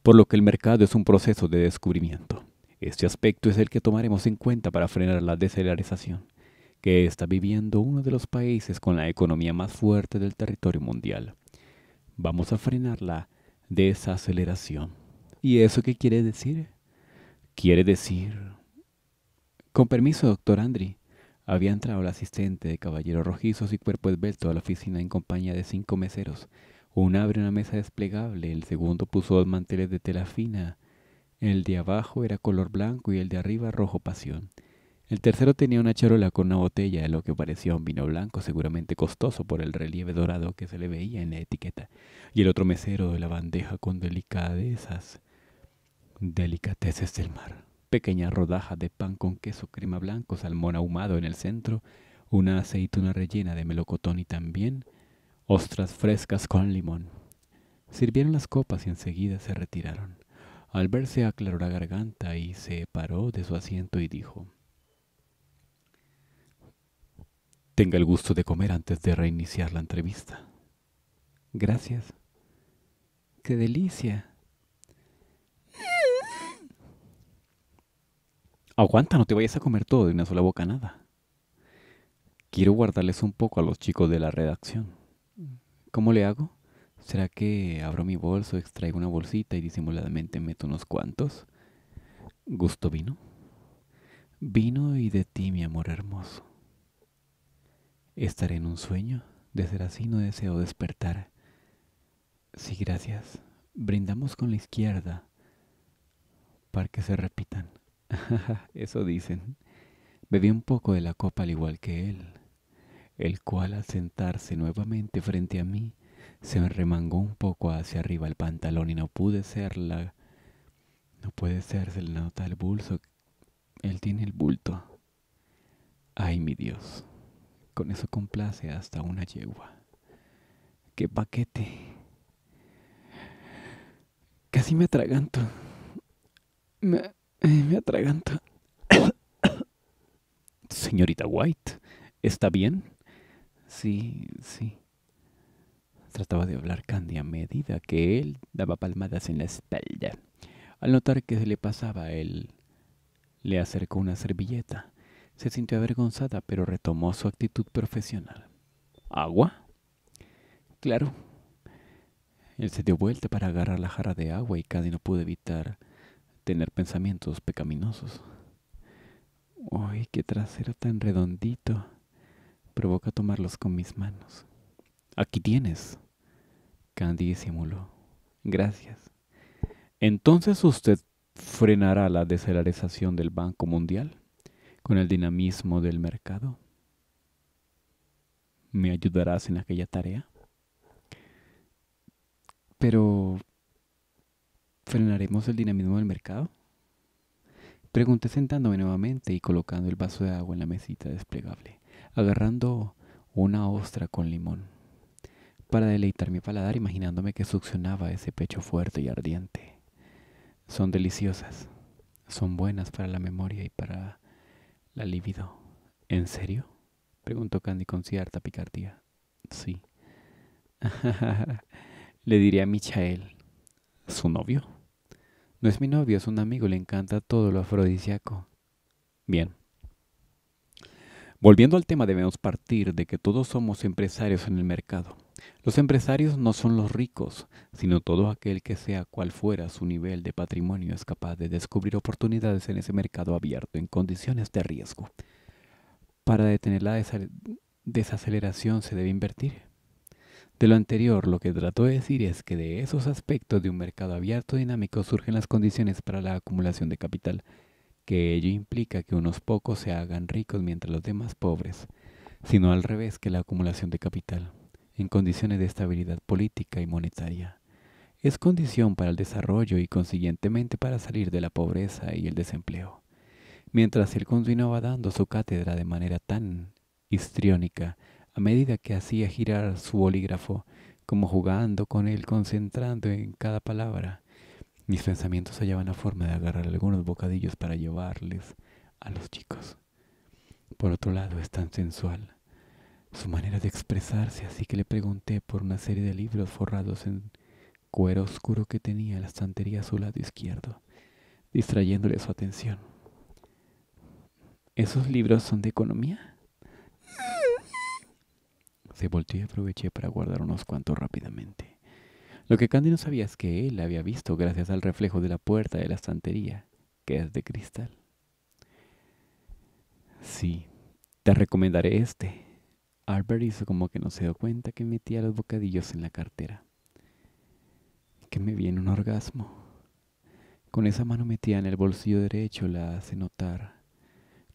por lo que el mercado es un proceso de descubrimiento. Este aspecto es el que tomaremos en cuenta para frenar la desalarización, que está viviendo uno de los países con la economía más fuerte del territorio mundial vamos a frenar la desaceleración. ¿Y eso qué quiere decir? Quiere decir... Con permiso, doctor Andri. Había entrado el asistente de caballeros rojizos y cuerpo esbelto a la oficina en compañía de cinco meseros. Uno abre una mesa desplegable, el segundo puso dos manteles de tela fina. El de abajo era color blanco y el de arriba rojo pasión. El tercero tenía una charola con una botella de lo que parecía un vino blanco, seguramente costoso por el relieve dorado que se le veía en la etiqueta, y el otro mesero de la bandeja con delicadezas, delicateces del mar, pequeñas rodajas de pan con queso, crema blanco, salmón ahumado en el centro, una aceituna rellena de melocotón y también ostras frescas con limón. Sirvieron las copas y enseguida se retiraron. Al verse aclaró la garganta y se paró de su asiento y dijo, tenga el gusto de comer antes de reiniciar la entrevista. Gracias. ¡Qué delicia! Aguanta, no te vayas a comer todo de una sola boca nada. Quiero guardarles un poco a los chicos de la redacción. ¿Cómo le hago? ¿Será que abro mi bolso, extraigo una bolsita y disimuladamente meto unos cuantos? ¿Gusto vino? Vino y de ti, mi amor hermoso. ¿Estaré en un sueño? De ser así no deseo despertar. Sí, gracias. Brindamos con la izquierda. Para que se repitan. *laughs* Eso dicen. Bebí un poco de la copa al igual que él, el cual al sentarse nuevamente frente a mí, se remangó un poco hacia arriba el pantalón y no pude ser la... No puede ser, se le nota el bulso. Él tiene el bulto. Ay, mi Dios. Con eso complace hasta una yegua. ¡Qué paquete! Casi me atraganto. Me, eh, me atraganto. *coughs* Señorita White, ¿está bien? Sí, sí. Trataba de hablar Candy a medida que él daba palmadas en la espalda. Al notar que se le pasaba, él le acercó una servilleta se sintió avergonzada, pero retomó su actitud profesional. ¿Agua? Claro. Él se dio vuelta para agarrar la jarra de agua y Candy no pudo evitar tener pensamientos pecaminosos. Uy, qué trasero tan redondito. Provoca tomarlos con mis manos. Aquí tienes. Candy disimuló. Gracias. Entonces usted frenará la desalarización del Banco Mundial con el dinamismo del mercado. ¿Me ayudarás en aquella tarea? Pero, ¿frenaremos el dinamismo del mercado? Pregunté sentándome nuevamente y colocando el vaso de agua en la mesita desplegable, agarrando una ostra con limón, para deleitar mi paladar imaginándome que succionaba ese pecho fuerte y ardiente. Son deliciosas, son buenas para la memoria y para la ¿En serio? Preguntó Candy con cierta picardía. Sí. *laughs* le diría a Michael. ¿Su novio? No es mi novio, es un amigo, le encanta todo lo afrodisíaco. Bien, Volviendo al tema, debemos partir de que todos somos empresarios en el mercado. Los empresarios no son los ricos, sino todo aquel que sea cual fuera su nivel de patrimonio es capaz de descubrir oportunidades en ese mercado abierto en condiciones de riesgo. Para detener la desaceleración se debe invertir. De lo anterior, lo que trato de decir es que de esos aspectos de un mercado abierto dinámico surgen las condiciones para la acumulación de capital que ello implica que unos pocos se hagan ricos mientras los demás pobres, sino al revés que la acumulación de capital, en condiciones de estabilidad política y monetaria. Es condición para el desarrollo y consiguientemente para salir de la pobreza y el desempleo. Mientras él continuaba dando su cátedra de manera tan histriónica, a medida que hacía girar su bolígrafo, como jugando con él, concentrando en cada palabra, mis pensamientos hallaban la forma de agarrar algunos bocadillos para llevarles a los chicos. Por otro lado, es tan sensual su manera de expresarse, así que le pregunté por una serie de libros forrados en cuero oscuro que tenía en la estantería a su lado izquierdo, distrayéndole su atención. ¿Esos libros son de economía? Se volteó y aproveché para guardar unos cuantos rápidamente. Lo que Candy no sabía es que él la había visto gracias al reflejo de la puerta de la estantería, que es de cristal. Sí, te recomendaré este. Albert hizo como que no se dio cuenta que metía los bocadillos en la cartera. Que me viene un orgasmo. Con esa mano metida en el bolsillo derecho la hace notar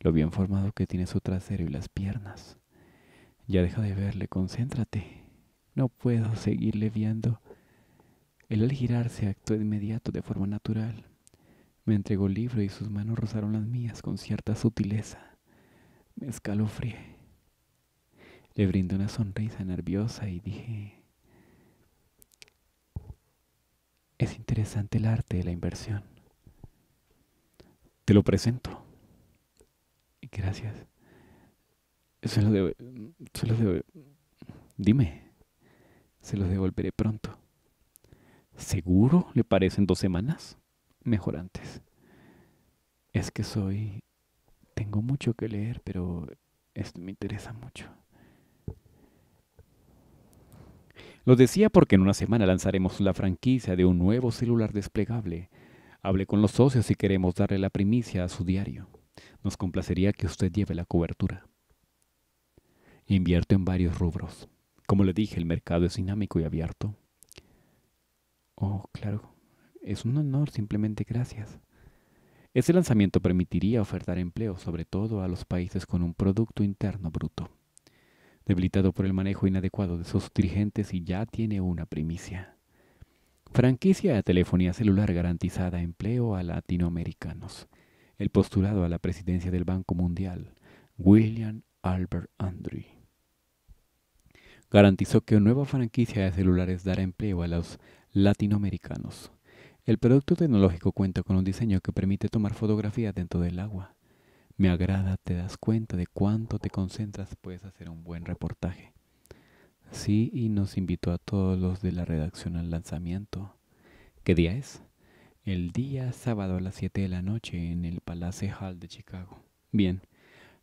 lo bien formado que tiene su trasero y las piernas. Ya deja de verle, concéntrate. No puedo seguirle viendo. Él al girarse actuó de inmediato de forma natural. Me entregó el libro y sus manos rozaron las mías con cierta sutileza. Me escalofrié. Le brindé una sonrisa nerviosa y dije, es interesante el arte de la inversión. Te lo presento. Gracias. Se lo Se lo debo. Dime. Se los devolveré pronto. ¿Seguro le parecen dos semanas? Mejor antes. Es que soy... Tengo mucho que leer, pero esto me interesa mucho. Lo decía porque en una semana lanzaremos la franquicia de un nuevo celular desplegable. Hable con los socios si queremos darle la primicia a su diario. Nos complacería que usted lleve la cobertura. Invierto en varios rubros. Como le dije, el mercado es dinámico y abierto. Oh, claro. Es un honor, simplemente gracias. Ese lanzamiento permitiría ofertar empleo, sobre todo a los países con un Producto Interno Bruto, debilitado por el manejo inadecuado de sus dirigentes y ya tiene una primicia. Franquicia de telefonía celular garantizada empleo a latinoamericanos. El postulado a la presidencia del Banco Mundial, William Albert Andrew, garantizó que una nueva franquicia de celulares dará empleo a los latinoamericanos. El producto tecnológico cuenta con un diseño que permite tomar fotografías dentro del agua. Me agrada, te das cuenta de cuánto te concentras, puedes hacer un buen reportaje. Sí, y nos invitó a todos los de la redacción al lanzamiento. ¿Qué día es? El día sábado a las 7 de la noche en el Palace Hall de Chicago. Bien,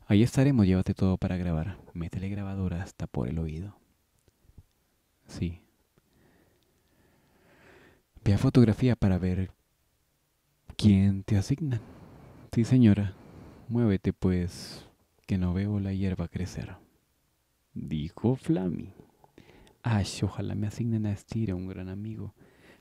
ahí estaremos, llévate todo para grabar. Métele grabadora hasta por el oído. Sí, Ve a fotografía para ver quién te asignan. Sí, señora, muévete pues, que no veo la hierba crecer. Dijo Flammy. Ay, ojalá me asignen a Estira, un gran amigo.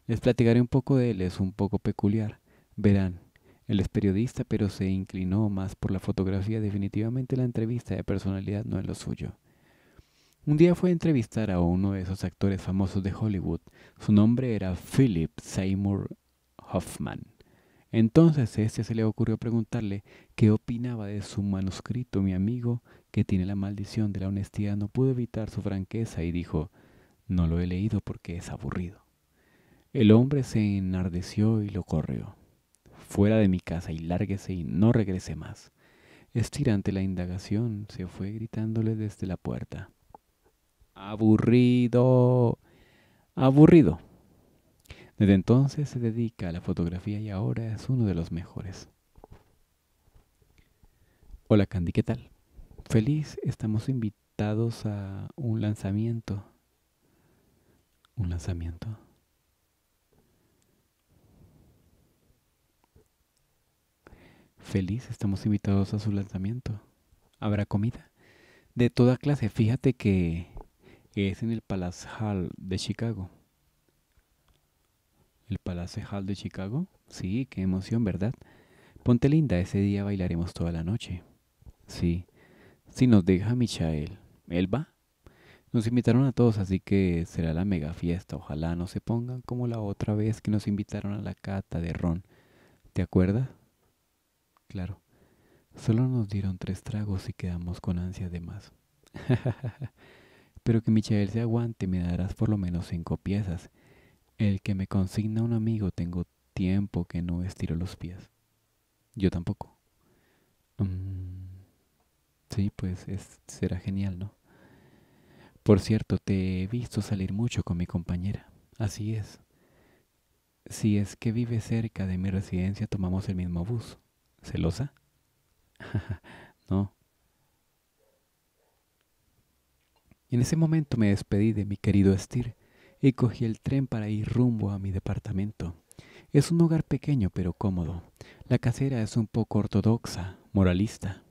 Les platicaré un poco de él, es un poco peculiar. Verán, él es periodista, pero se inclinó más por la fotografía. Definitivamente la entrevista de personalidad no es lo suyo. Un día fue a entrevistar a uno de esos actores famosos de Hollywood. Su nombre era Philip Seymour Hoffman. Entonces a este se le ocurrió preguntarle qué opinaba de su manuscrito. Mi amigo, que tiene la maldición de la honestidad, no pudo evitar su franqueza y dijo, no lo he leído porque es aburrido. El hombre se enardeció y lo corrió. Fuera de mi casa y lárguese y no regrese más. Estirante la indagación, se fue gritándole desde la puerta aburrido, aburrido. Desde entonces se dedica a la fotografía y ahora es uno de los mejores. Hola Candy, ¿qué tal? Feliz, estamos invitados a un lanzamiento. ¿Un lanzamiento? Feliz, estamos invitados a su lanzamiento. Habrá comida de toda clase. Fíjate que es en el Palace Hall de Chicago. ¿El Palace Hall de Chicago? Sí, qué emoción, ¿verdad? Ponte linda, ese día bailaremos toda la noche. Sí, si nos deja Michael. ¿Él va? Nos invitaron a todos, así que será la mega fiesta. Ojalá no se pongan como la otra vez que nos invitaron a la cata de ron. ¿Te acuerdas? Claro. Solo nos dieron tres tragos y quedamos con ansia de más. *laughs* Pero que Michael se aguante, me darás por lo menos cinco piezas. El que me consigna un amigo, tengo tiempo que no estiro los pies. Yo tampoco. Mm, sí, pues será genial, ¿no? Por cierto, te he visto salir mucho con mi compañera. Así es. Si es que vive cerca de mi residencia, tomamos el mismo bus. ¿Celosa? *laughs* no, en ese momento me despedí de mi querido Estir y cogí el tren para ir rumbo a mi departamento. Es un hogar pequeño pero cómodo. La casera es un poco ortodoxa, moralista.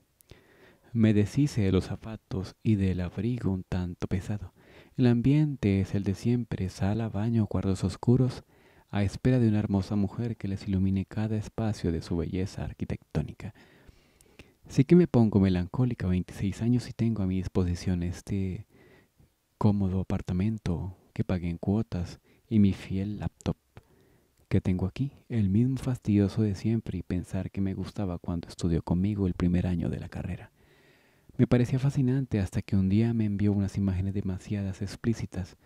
Me deshice de los zapatos y del abrigo un tanto pesado. El ambiente es el de siempre, sala, baño, cuartos oscuros, a espera de una hermosa mujer que les ilumine cada espacio de su belleza arquitectónica. Sí que me pongo melancólica, 26 años y tengo a mi disposición este cómodo apartamento que pagué en cuotas y mi fiel laptop que tengo aquí, el mismo fastidioso de siempre y pensar que me gustaba cuando estudió conmigo el primer año de la carrera. Me parecía fascinante hasta que un día me envió unas imágenes demasiadas explícitas.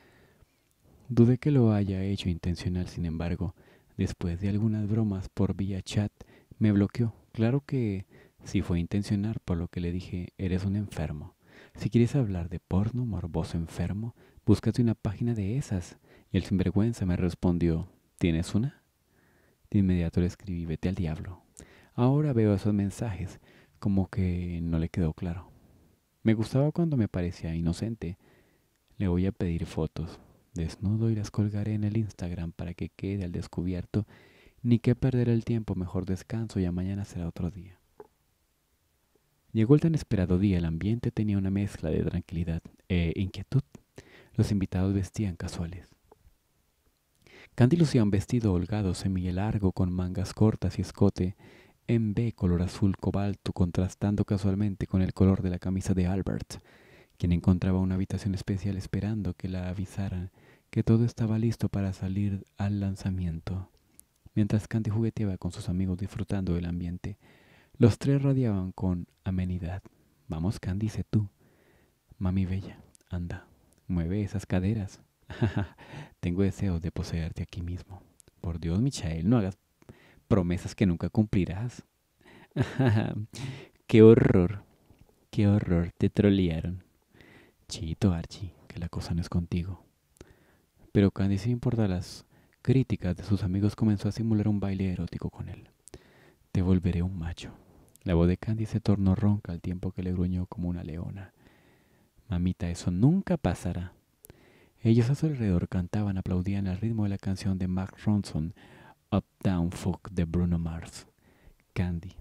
Dudé que lo haya hecho intencional, sin embargo, después de algunas bromas por vía chat, me bloqueó. Claro que sí fue intencional, por lo que le dije, eres un enfermo. Si quieres hablar de porno, morboso enfermo, búscate una página de esas. Y el sinvergüenza me respondió, ¿tienes una? De inmediato le escribí, vete al diablo. Ahora veo esos mensajes, como que no le quedó claro. Me gustaba cuando me parecía inocente. Le voy a pedir fotos, desnudo, y las colgaré en el Instagram para que quede al descubierto. Ni que perder el tiempo, mejor descanso, ya mañana será otro día. Llegó el tan esperado día, el ambiente tenía una mezcla de tranquilidad e inquietud. Los invitados vestían casuales. Candy lucía un vestido holgado, largo con mangas cortas y escote, en B color azul cobalto, contrastando casualmente con el color de la camisa de Albert, quien encontraba una habitación especial esperando que la avisaran que todo estaba listo para salir al lanzamiento. Mientras Candy jugueteaba con sus amigos disfrutando del ambiente, los tres radiaban con amenidad. Vamos, Candice, tú. Mami bella, anda, mueve esas caderas. *laughs* Tengo deseos de poseerte aquí mismo. Por Dios, Michael, no hagas promesas que nunca cumplirás. *laughs* qué horror, qué horror, te trolearon. Chito, Archie, que la cosa no es contigo. Pero Candice, sin importar las críticas de sus amigos, comenzó a simular un baile erótico con él. Te volveré un macho. La voz de Candy se tornó ronca al tiempo que le gruñó como una leona. Mamita, eso nunca pasará. Ellos a su alrededor cantaban, aplaudían al ritmo de la canción de Mark Ronson, Up Down Fuck de Bruno Mars. Candy,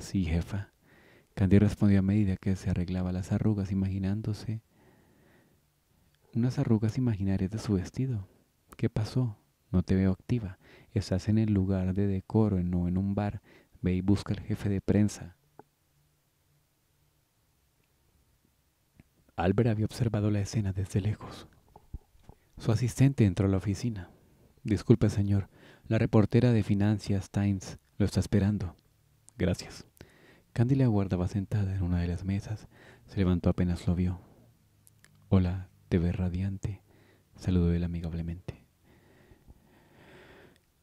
sí, jefa. Candy respondió a medida que se arreglaba las arrugas, imaginándose unas arrugas imaginarias de su vestido. ¿Qué pasó? No te veo activa. Estás en el lugar de decoro, no en un bar. Ve y busca al jefe de prensa. Albert había observado la escena desde lejos. Su asistente entró a la oficina. Disculpe, señor. La reportera de Financias Times lo está esperando. Gracias. Candy le aguardaba sentada en una de las mesas. Se levantó apenas lo vio. Hola, te ves radiante. Saludó él amigablemente.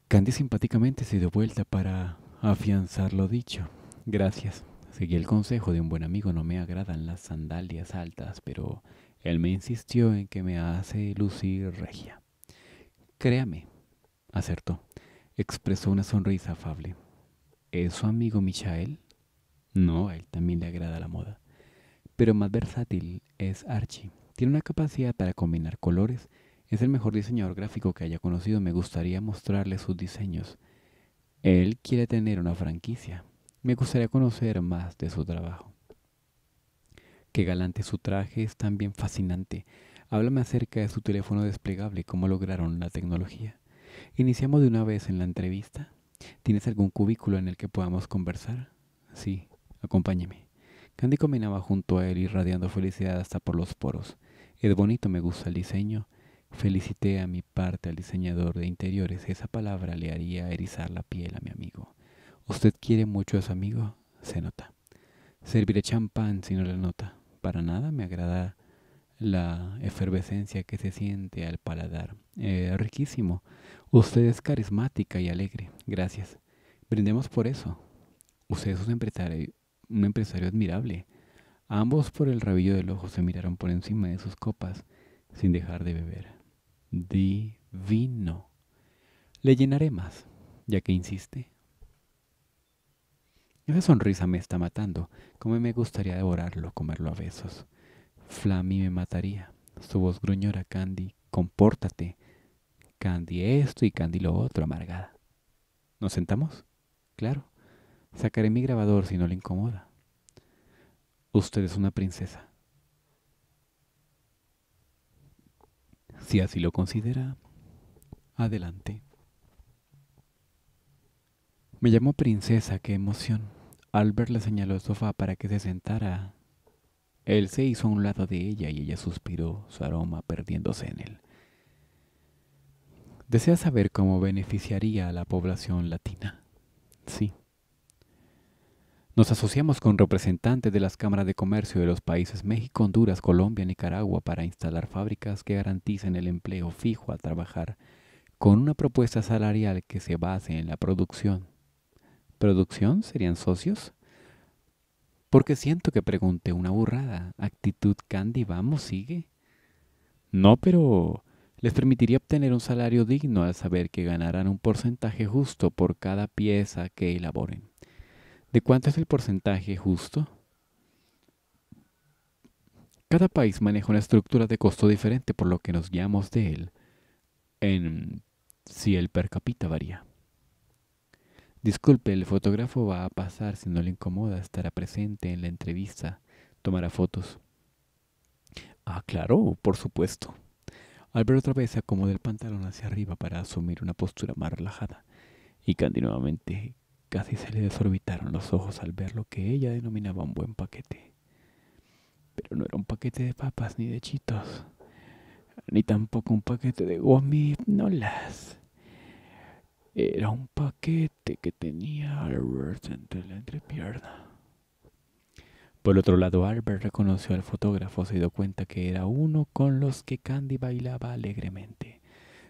Candy simpáticamente se dio vuelta para afianzar lo dicho. Gracias. Seguí el consejo de un buen amigo. No me agradan las sandalias altas, pero él me insistió en que me hace lucir regia. Créame, acertó. Expresó una sonrisa afable. ¿Es su amigo Michael? No, a él también le agrada la moda. Pero más versátil es Archie. Tiene una capacidad para combinar colores. Es el mejor diseñador gráfico que haya conocido. Me gustaría mostrarle sus diseños. Él quiere tener una franquicia. Me gustaría conocer más de su trabajo. Qué galante su traje, es también fascinante. Háblame acerca de su teléfono desplegable, cómo lograron la tecnología. Iniciamos de una vez en la entrevista. ¿Tienes algún cubículo en el que podamos conversar? Sí, acompáñeme. Candy caminaba junto a él irradiando felicidad hasta por los poros. Es bonito, me gusta el diseño. Felicité a mi parte al diseñador de interiores. Esa palabra le haría erizar la piel a mi amigo. ¿Usted quiere mucho a su amigo? Se nota. Serviré champán si no le nota. Para nada me agrada la efervescencia que se siente al paladar. Eh, riquísimo. Usted es carismática y alegre. Gracias. Brindemos por eso. Usted es un empresario admirable. Ambos por el rabillo del ojo se miraron por encima de sus copas sin dejar de beber divino. Le llenaré más, ya que insiste. Esa sonrisa me está matando, como me gustaría devorarlo, comerlo a besos. Flami me mataría. Su voz gruñora, Candy, compórtate. Candy esto y Candy lo otro, amargada. ¿Nos sentamos? Claro. Sacaré mi grabador si no le incomoda. Usted es una princesa. Si así lo considera, adelante. Me llamó princesa, qué emoción. Albert le señaló el sofá para que se sentara. Él se hizo a un lado de ella y ella suspiró, su aroma perdiéndose en él. Desea saber cómo beneficiaría a la población latina. Sí, nos asociamos con representantes de las cámaras de comercio de los países México, Honduras, Colombia, Nicaragua para instalar fábricas que garanticen el empleo fijo al trabajar con una propuesta salarial que se base en la producción. ¿Producción serían socios? Porque siento que pregunté una burrada. ¿Actitud Candy vamos sigue? No, pero les permitiría obtener un salario digno al saber que ganarán un porcentaje justo por cada pieza que elaboren. ¿De cuánto es el porcentaje justo? Cada país maneja una estructura de costo diferente, por lo que nos guiamos de él en si el per capita varía. Disculpe, el fotógrafo va a pasar, si no le incomoda, estará presente en la entrevista, tomará fotos. Ah, claro, por supuesto. Albert otra vez se acomoda el pantalón hacia arriba para asumir una postura más relajada y candy nuevamente Casi se le desorbitaron los ojos al ver lo que ella denominaba un buen paquete. Pero no era un paquete de papas ni de chitos, ni tampoco un paquete de las Era un paquete que tenía Albert entre la entrepierna. Por otro lado, Albert reconoció al fotógrafo, se dio cuenta que era uno con los que Candy bailaba alegremente.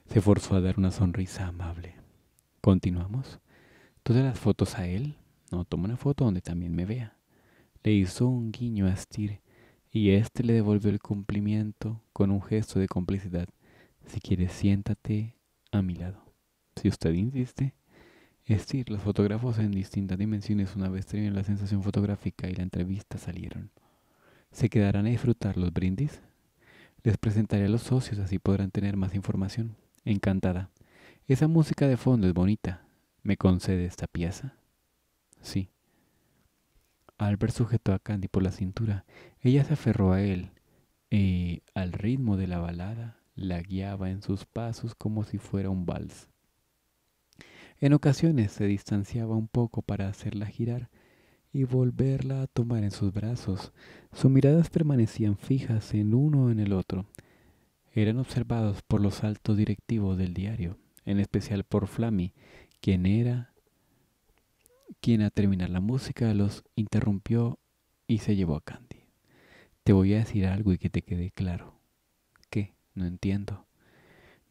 Se forzó a dar una sonrisa amable. Continuamos. Todas las fotos a él. No, toma una foto donde también me vea. Le hizo un guiño a Stir y este le devolvió el cumplimiento con un gesto de complicidad. Si quieres, siéntate a mi lado. Si usted insiste. Stir, los fotógrafos en distintas dimensiones una vez terminó la sensación fotográfica y la entrevista salieron. ¿Se quedarán a disfrutar los brindis? Les presentaré a los socios, así podrán tener más información. Encantada. Esa música de fondo es bonita me concede esta pieza? Sí. Albert sujetó a Candy por la cintura. Ella se aferró a él y, al ritmo de la balada, la guiaba en sus pasos como si fuera un vals. En ocasiones se distanciaba un poco para hacerla girar y volverla a tomar en sus brazos. Sus miradas permanecían fijas en uno o en el otro. Eran observados por los altos directivos del diario, en especial por Flammy, quién era, quien a terminar la música los interrumpió y se llevó a Candy. Te voy a decir algo y que te quede claro. ¿Qué? No entiendo.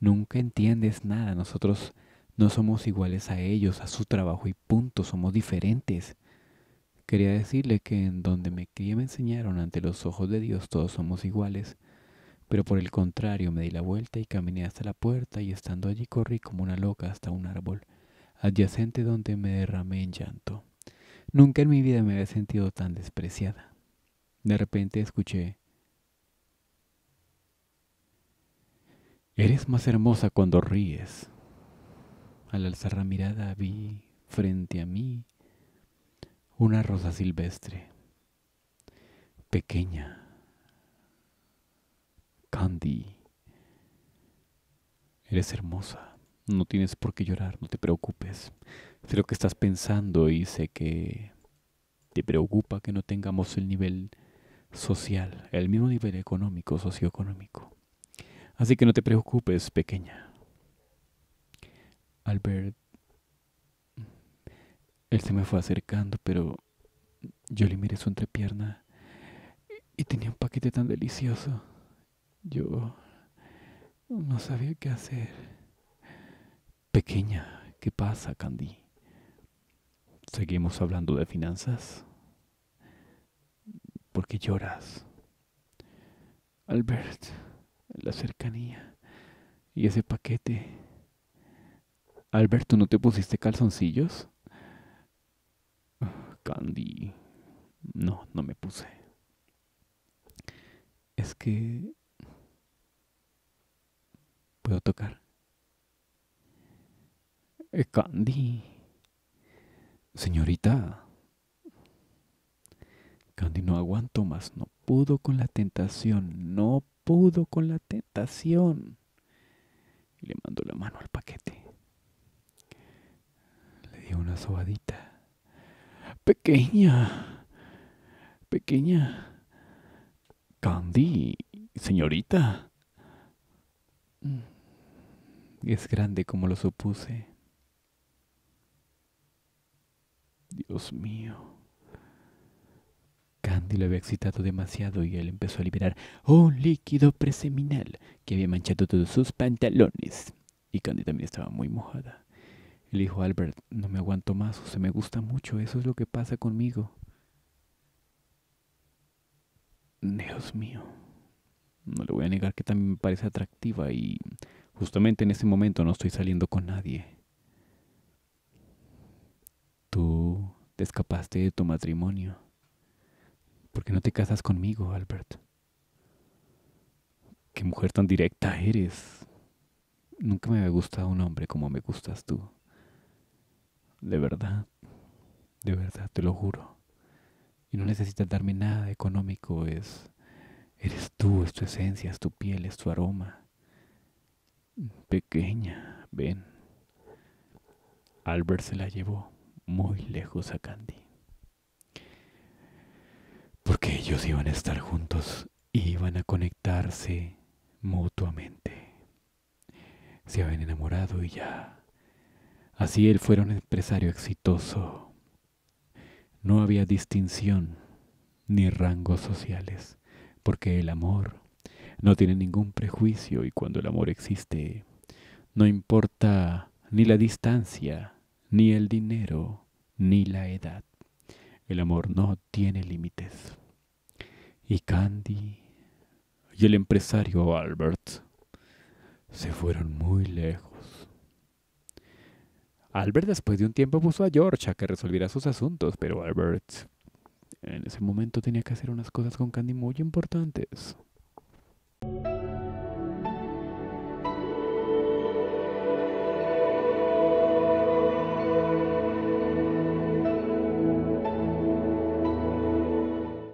Nunca entiendes nada. Nosotros no somos iguales a ellos, a su trabajo y punto. Somos diferentes. Quería decirle que en donde me crié me enseñaron ante los ojos de Dios todos somos iguales. Pero por el contrario me di la vuelta y caminé hasta la puerta y estando allí corrí como una loca hasta un árbol adyacente donde me derramé en llanto. Nunca en mi vida me había sentido tan despreciada. De repente escuché, Eres más hermosa cuando ríes. Al alzar la mirada vi frente a mí una rosa silvestre, pequeña, Candy. Eres hermosa. No tienes por qué llorar, no te preocupes. Sé lo que estás pensando y sé que te preocupa que no tengamos el nivel social, el mismo nivel económico, socioeconómico. Así que no te preocupes, pequeña. Albert, él se me fue acercando, pero yo le miré su entrepierna y tenía un paquete tan delicioso. Yo no sabía qué hacer. Pequeña, ¿qué pasa, Candy? ¿Seguimos hablando de finanzas? ¿Por qué lloras? Albert, la cercanía y ese paquete. Alberto, no te pusiste calzoncillos? Candy, no, no me puse. Es que... ¿Puedo tocar? Eh, Candy. Señorita. Candy no aguantó más, no pudo con la tentación, no pudo con la tentación. le mandó la mano al paquete. Le dio una sobadita. Pequeña. Pequeña. Candy. Señorita. Es grande como lo supuse. Dios mío. Candy lo había excitado demasiado y él empezó a liberar un líquido preseminal que había manchado todos sus pantalones. Y Candy también estaba muy mojada. Le dijo Albert, no me aguanto más, o se me gusta mucho, eso es lo que pasa conmigo. Dios mío, no le voy a negar que también me parece atractiva y justamente en ese momento no estoy saliendo con nadie tú te escapaste de tu matrimonio. ¿Por qué no te casas conmigo, Albert? Qué mujer tan directa eres. Nunca me había gustado un hombre como me gustas tú. De verdad, de verdad, te lo juro. Y no necesitas darme nada económico, es... Eres tú, es tu esencia, es tu piel, es tu aroma. Pequeña, ven. Albert se la llevó muy lejos a Candy. Porque ellos iban a estar juntos y iban a conectarse mutuamente. Se habían enamorado y ya. Así él fuera un empresario exitoso. No había distinción ni rangos sociales, porque el amor no tiene ningún prejuicio y cuando el amor existe, no importa ni la distancia ni el dinero, ni la edad. El amor no tiene límites. Y Candy y el empresario Albert se fueron muy lejos. Albert después de un tiempo puso a George a que resolviera sus asuntos, pero Albert en ese momento tenía que hacer unas cosas con Candy muy importantes.